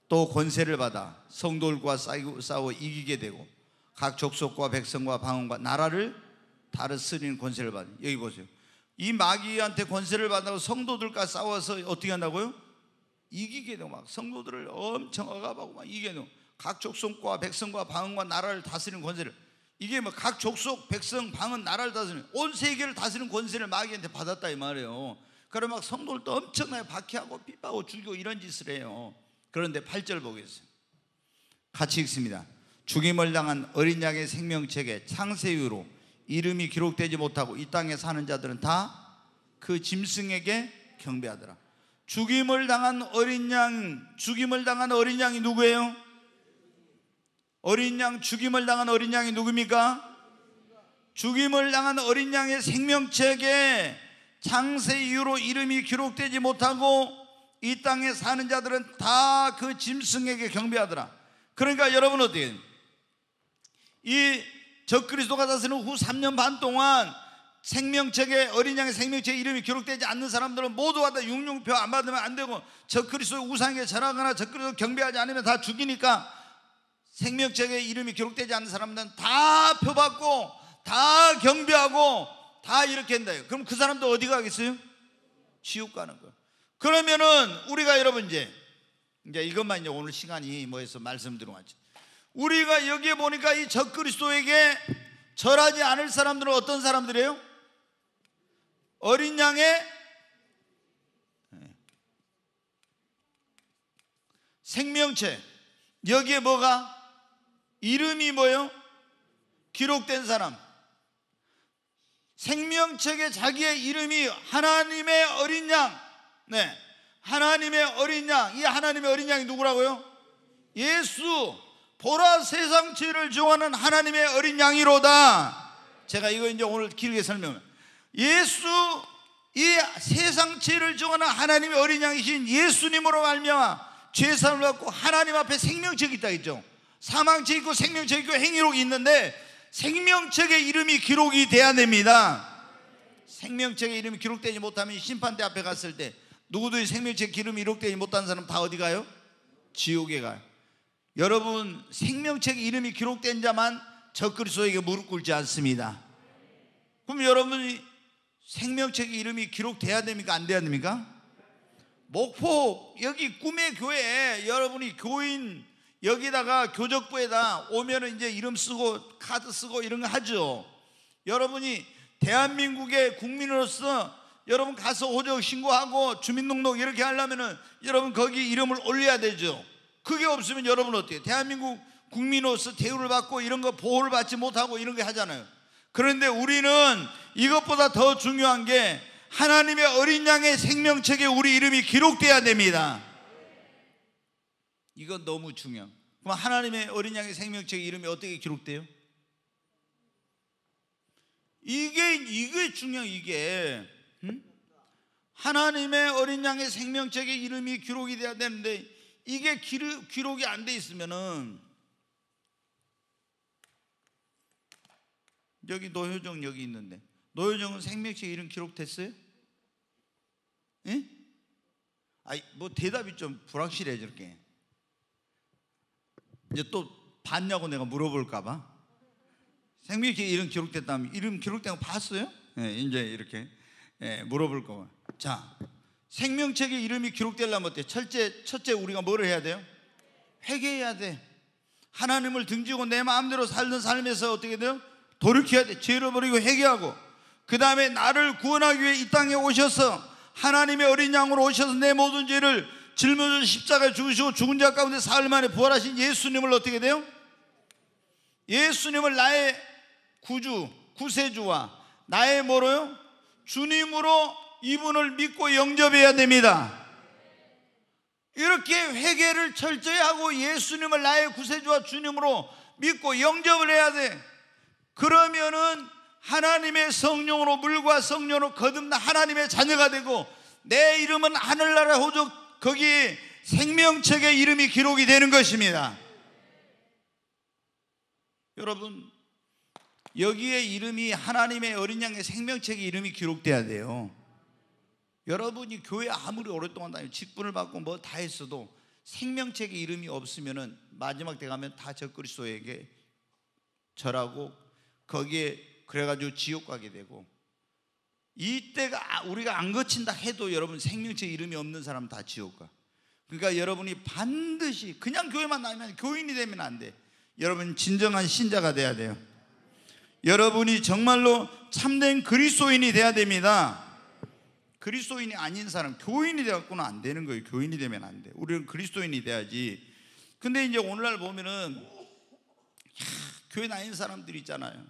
또 권세를 받아 성도들과 싸우고, 싸워 이기게 되고 각 족속과 백성과 방언과 나라를 다르스리는 권세를 받은 여기 보세요. 이 마귀한테 권세를 받아고 성도들과 싸워서 어떻게 한다고요? 이기게 되고 막 성도들을 엄청 억압하고 막 이기게 되고 각 족속과 백성과 방언과 나라를 다스리는 권세를 이게 뭐각 족속, 백성, 방언, 나라를 다스리는 온 세계를 다스리는 권세를 마귀한테 받았다 이 말이에요. 그럼 막 성도를 또 엄청나게 박해하고 핍박하고 죽이고 이런 짓을 해요. 그런데 8절 보겠어요. 같이 읽습니다. 죽임을 당한 어린 양의 생명책에 창세 유로 이름이 기록되지 못하고 이 땅에 사는 자들은 다 그 짐승에게 경배하더라. 죽임을 당한 어린 양, 죽임을 당한 어린 양이 누구예요? 어린 양, 죽임을 당한 어린 양이 누굽니까? 죽임을 당한 어린 양의 생명책에 창세 이후로 이름이 기록되지 못하고 이 땅에 사는 자들은 다 그 짐승에게 경배하더라. 그러니까 여러분 어때이 적그리스도가 다스리는 후 3년 반 동안 생명책에 어린 양의 생명책 이름이 기록되지 않는 사람들은 모두가 다육룡표안 받으면 안 되고 적그리스도 우상에게 절하거나 적그리스도 경배하지 않으면 다 죽이니까 생명책에 이름이 기록되지 않는 사람들은 다 표 받고 다 경배하고 다 이렇게 한다. 그럼 그 사람도 어디 가겠어요? 지옥 가는 거. 그러면은 우리가 여러분 이제 이제 이것만 이제 오늘 시간이 뭐해서 말씀드린 왔죠 우리가 여기에 보니까 이 적그리스도에게 절하지 않을 사람들은 어떤 사람들이에요? 어린 양의 생명체 여기에 뭐가 이름이 뭐요? 기록된 사람 생명책에 자기의 이름이 하나님의 어린 양 네. 하나님의 어린 양이 하나님의 어린 양이 누구라고요? 예수 보라 세상 죄를 정하는 하나님의 어린 양이로다. 제가 이거 이제 오늘 길게 설명을. 예수 이 세상 죄를 정하는 하나님의 어린 양이신 예수님으로 말미암아 죄사함을 받고 하나님 앞에 생명책이 있다 했죠. 사망책 있고 생명책 있고 행위록이 있는데 생명책의 이름이 기록이 돼야 됩니다. 생명책의 이름이 기록되지 못하면 심판대 앞에 갔을 때 누구든지 생명책 기름이 기록되지 못한 사람 다 어디 가요? 지옥에 가요. 여러분 생명책 이름이 기록된 자만 적그리스도에게 무릎 꿇지 않습니다. 그럼 여러분이 생명책 이름이 기록돼야 됩니까? 안 돼야 됩니까? 목포 여기 꿈의 교회에 여러분이 교인 여기다가 교적부에다 오면은 이제 이름 쓰고 카드 쓰고 이런 거 하죠. 여러분이 대한민국의 국민으로서 여러분 가서 호적 신고하고 주민등록 이렇게 하려면은 여러분 거기 이름을 올려야 되죠. 그게 없으면 여러분 어때요? 대한민국 국민으로서 대우를 받고 이런 거 보호를 받지 못하고 이런 게 하잖아요. 그런데 우리는 이것보다 더 중요한 게 하나님의 어린 양의 생명책에 우리 이름이 기록돼야 됩니다. 이건 너무 중요한. 그럼 하나님의 어린 양의 생명책 이름이 어떻게 기록돼요? 이게 이게 중요 이게 응? 하나님의 어린 양의 생명책의 이름이 기록이 돼야 되는데 이게 기록이 안 돼 있으면은 여기 노효정 여기 있는데 노효정은 생명책 이름 기록됐어요? 예? 아이 뭐 대답이 좀 불확실해 저렇게 이제 또 봤냐고 내가 물어볼까봐 생명책 이름 기록됐다면 이름 기록된 거 봤어요? 예, 이제 이렇게 예, 물어볼 거고 자 생명책의 이름이 기록되려면 어때? 첫째, 첫째 우리가 뭐를 해야 돼요? 회개해야 돼. 하나님을 등지고 내 마음대로 살던 삶에서 어떻게 돼요? 돌이켜야 돼. 죄를 버리고 회개하고. 그 다음에 나를 구원하기 위해 이 땅에 오셔서 하나님의 어린 양으로 오셔서 내 모든 죄를 짊어져 십자가에 죽으시고 죽은 자 가운데 사흘 만에 부활하신 예수님을 어떻게 돼요? 예수님을 나의 구주, 구세주와 나의 뭐로요? 주님으로 이분을 믿고 영접해야 됩니다. 이렇게 회개를 철저히 하고 예수님을 나의 구세주와 주님으로 믿고 영접을 해야 돼. 그러면은 하나님의 성령으로 물과 성령으로 거듭나 하나님의 자녀가 되고 내 이름은 하늘나라 호적 거기 생명책의 이름이 기록이 되는 것입니다. 여러분 여기에 이름이 하나님의 어린 양의 생명책의 이름이 기록돼야 돼요. 여러분이 교회 아무리 오랫동안 다니고 직분을 받고 뭐 다 했어도 생명책의 이름이 없으면은 마지막 때 가면 다 저그리스도에게 절하고 거기에 그래가지고 지옥 가게 되고 이때가 아, 우리가 안 거친다 해도 여러분 생명체 이름이 없는 사람 다 지옥 가. 그러니까 여러분이 반드시 그냥 교회만 나면 교인이 되면 안 돼. 여러분 진정한 신자가 돼야 돼요. 여러분이 정말로 참된 그리스도인이 돼야 됩니다. 그리스도인이 아닌 사람, 교인이 되었고는 안 되는 거예요. 교인이 되면 안 돼. 우리는 그리스도인이 돼야지. 근데 이제 오늘날 보면은 야, 교인 아닌 사람들이 있잖아요.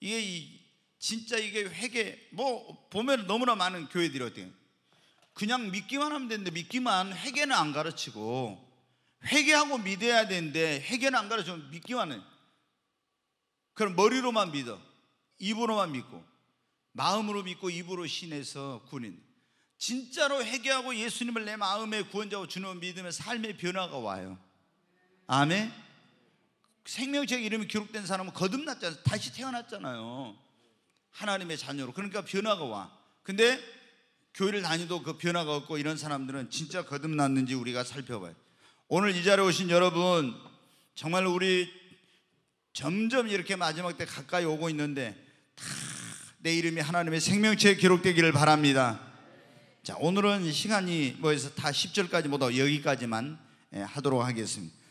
이게 이, 진짜 이게 회개 뭐 보면 너무나 많은 교회들이 어때요? 그냥 믿기만 하면 되는데 믿기만 회개는 안 가르치고 회개하고 믿어야 되는데 회개는 안 가르치면 믿기만 해. 그럼 머리로만 믿어. 입으로만 믿고 마음으로 믿고 입으로 신해서 군인. 진짜로 회개하고 예수님을 내 마음의 구원자로 주는 믿음의 삶의 변화가 와요. 아멘. 생명책 이름이 기록된 사람은 거듭났잖아요. 다시 태어났잖아요. 하나님의 자녀로. 그러니까 변화가 와. 근데 교회를 다니도 그 변화가 없고 이런 사람들은 진짜 거듭났는지 우리가 살펴봐요. 오늘 이 자리에 오신 여러분 정말 우리 점점 이렇게 마지막 때 가까이 오고 있는데 다내 이름이 하나님의 생명체에 기록되기를 바랍니다. 자, 오늘은 시간이 뭐해서 다 10절까지 못 뭐 하고 여기까지만 예, 하도록 하겠습니다.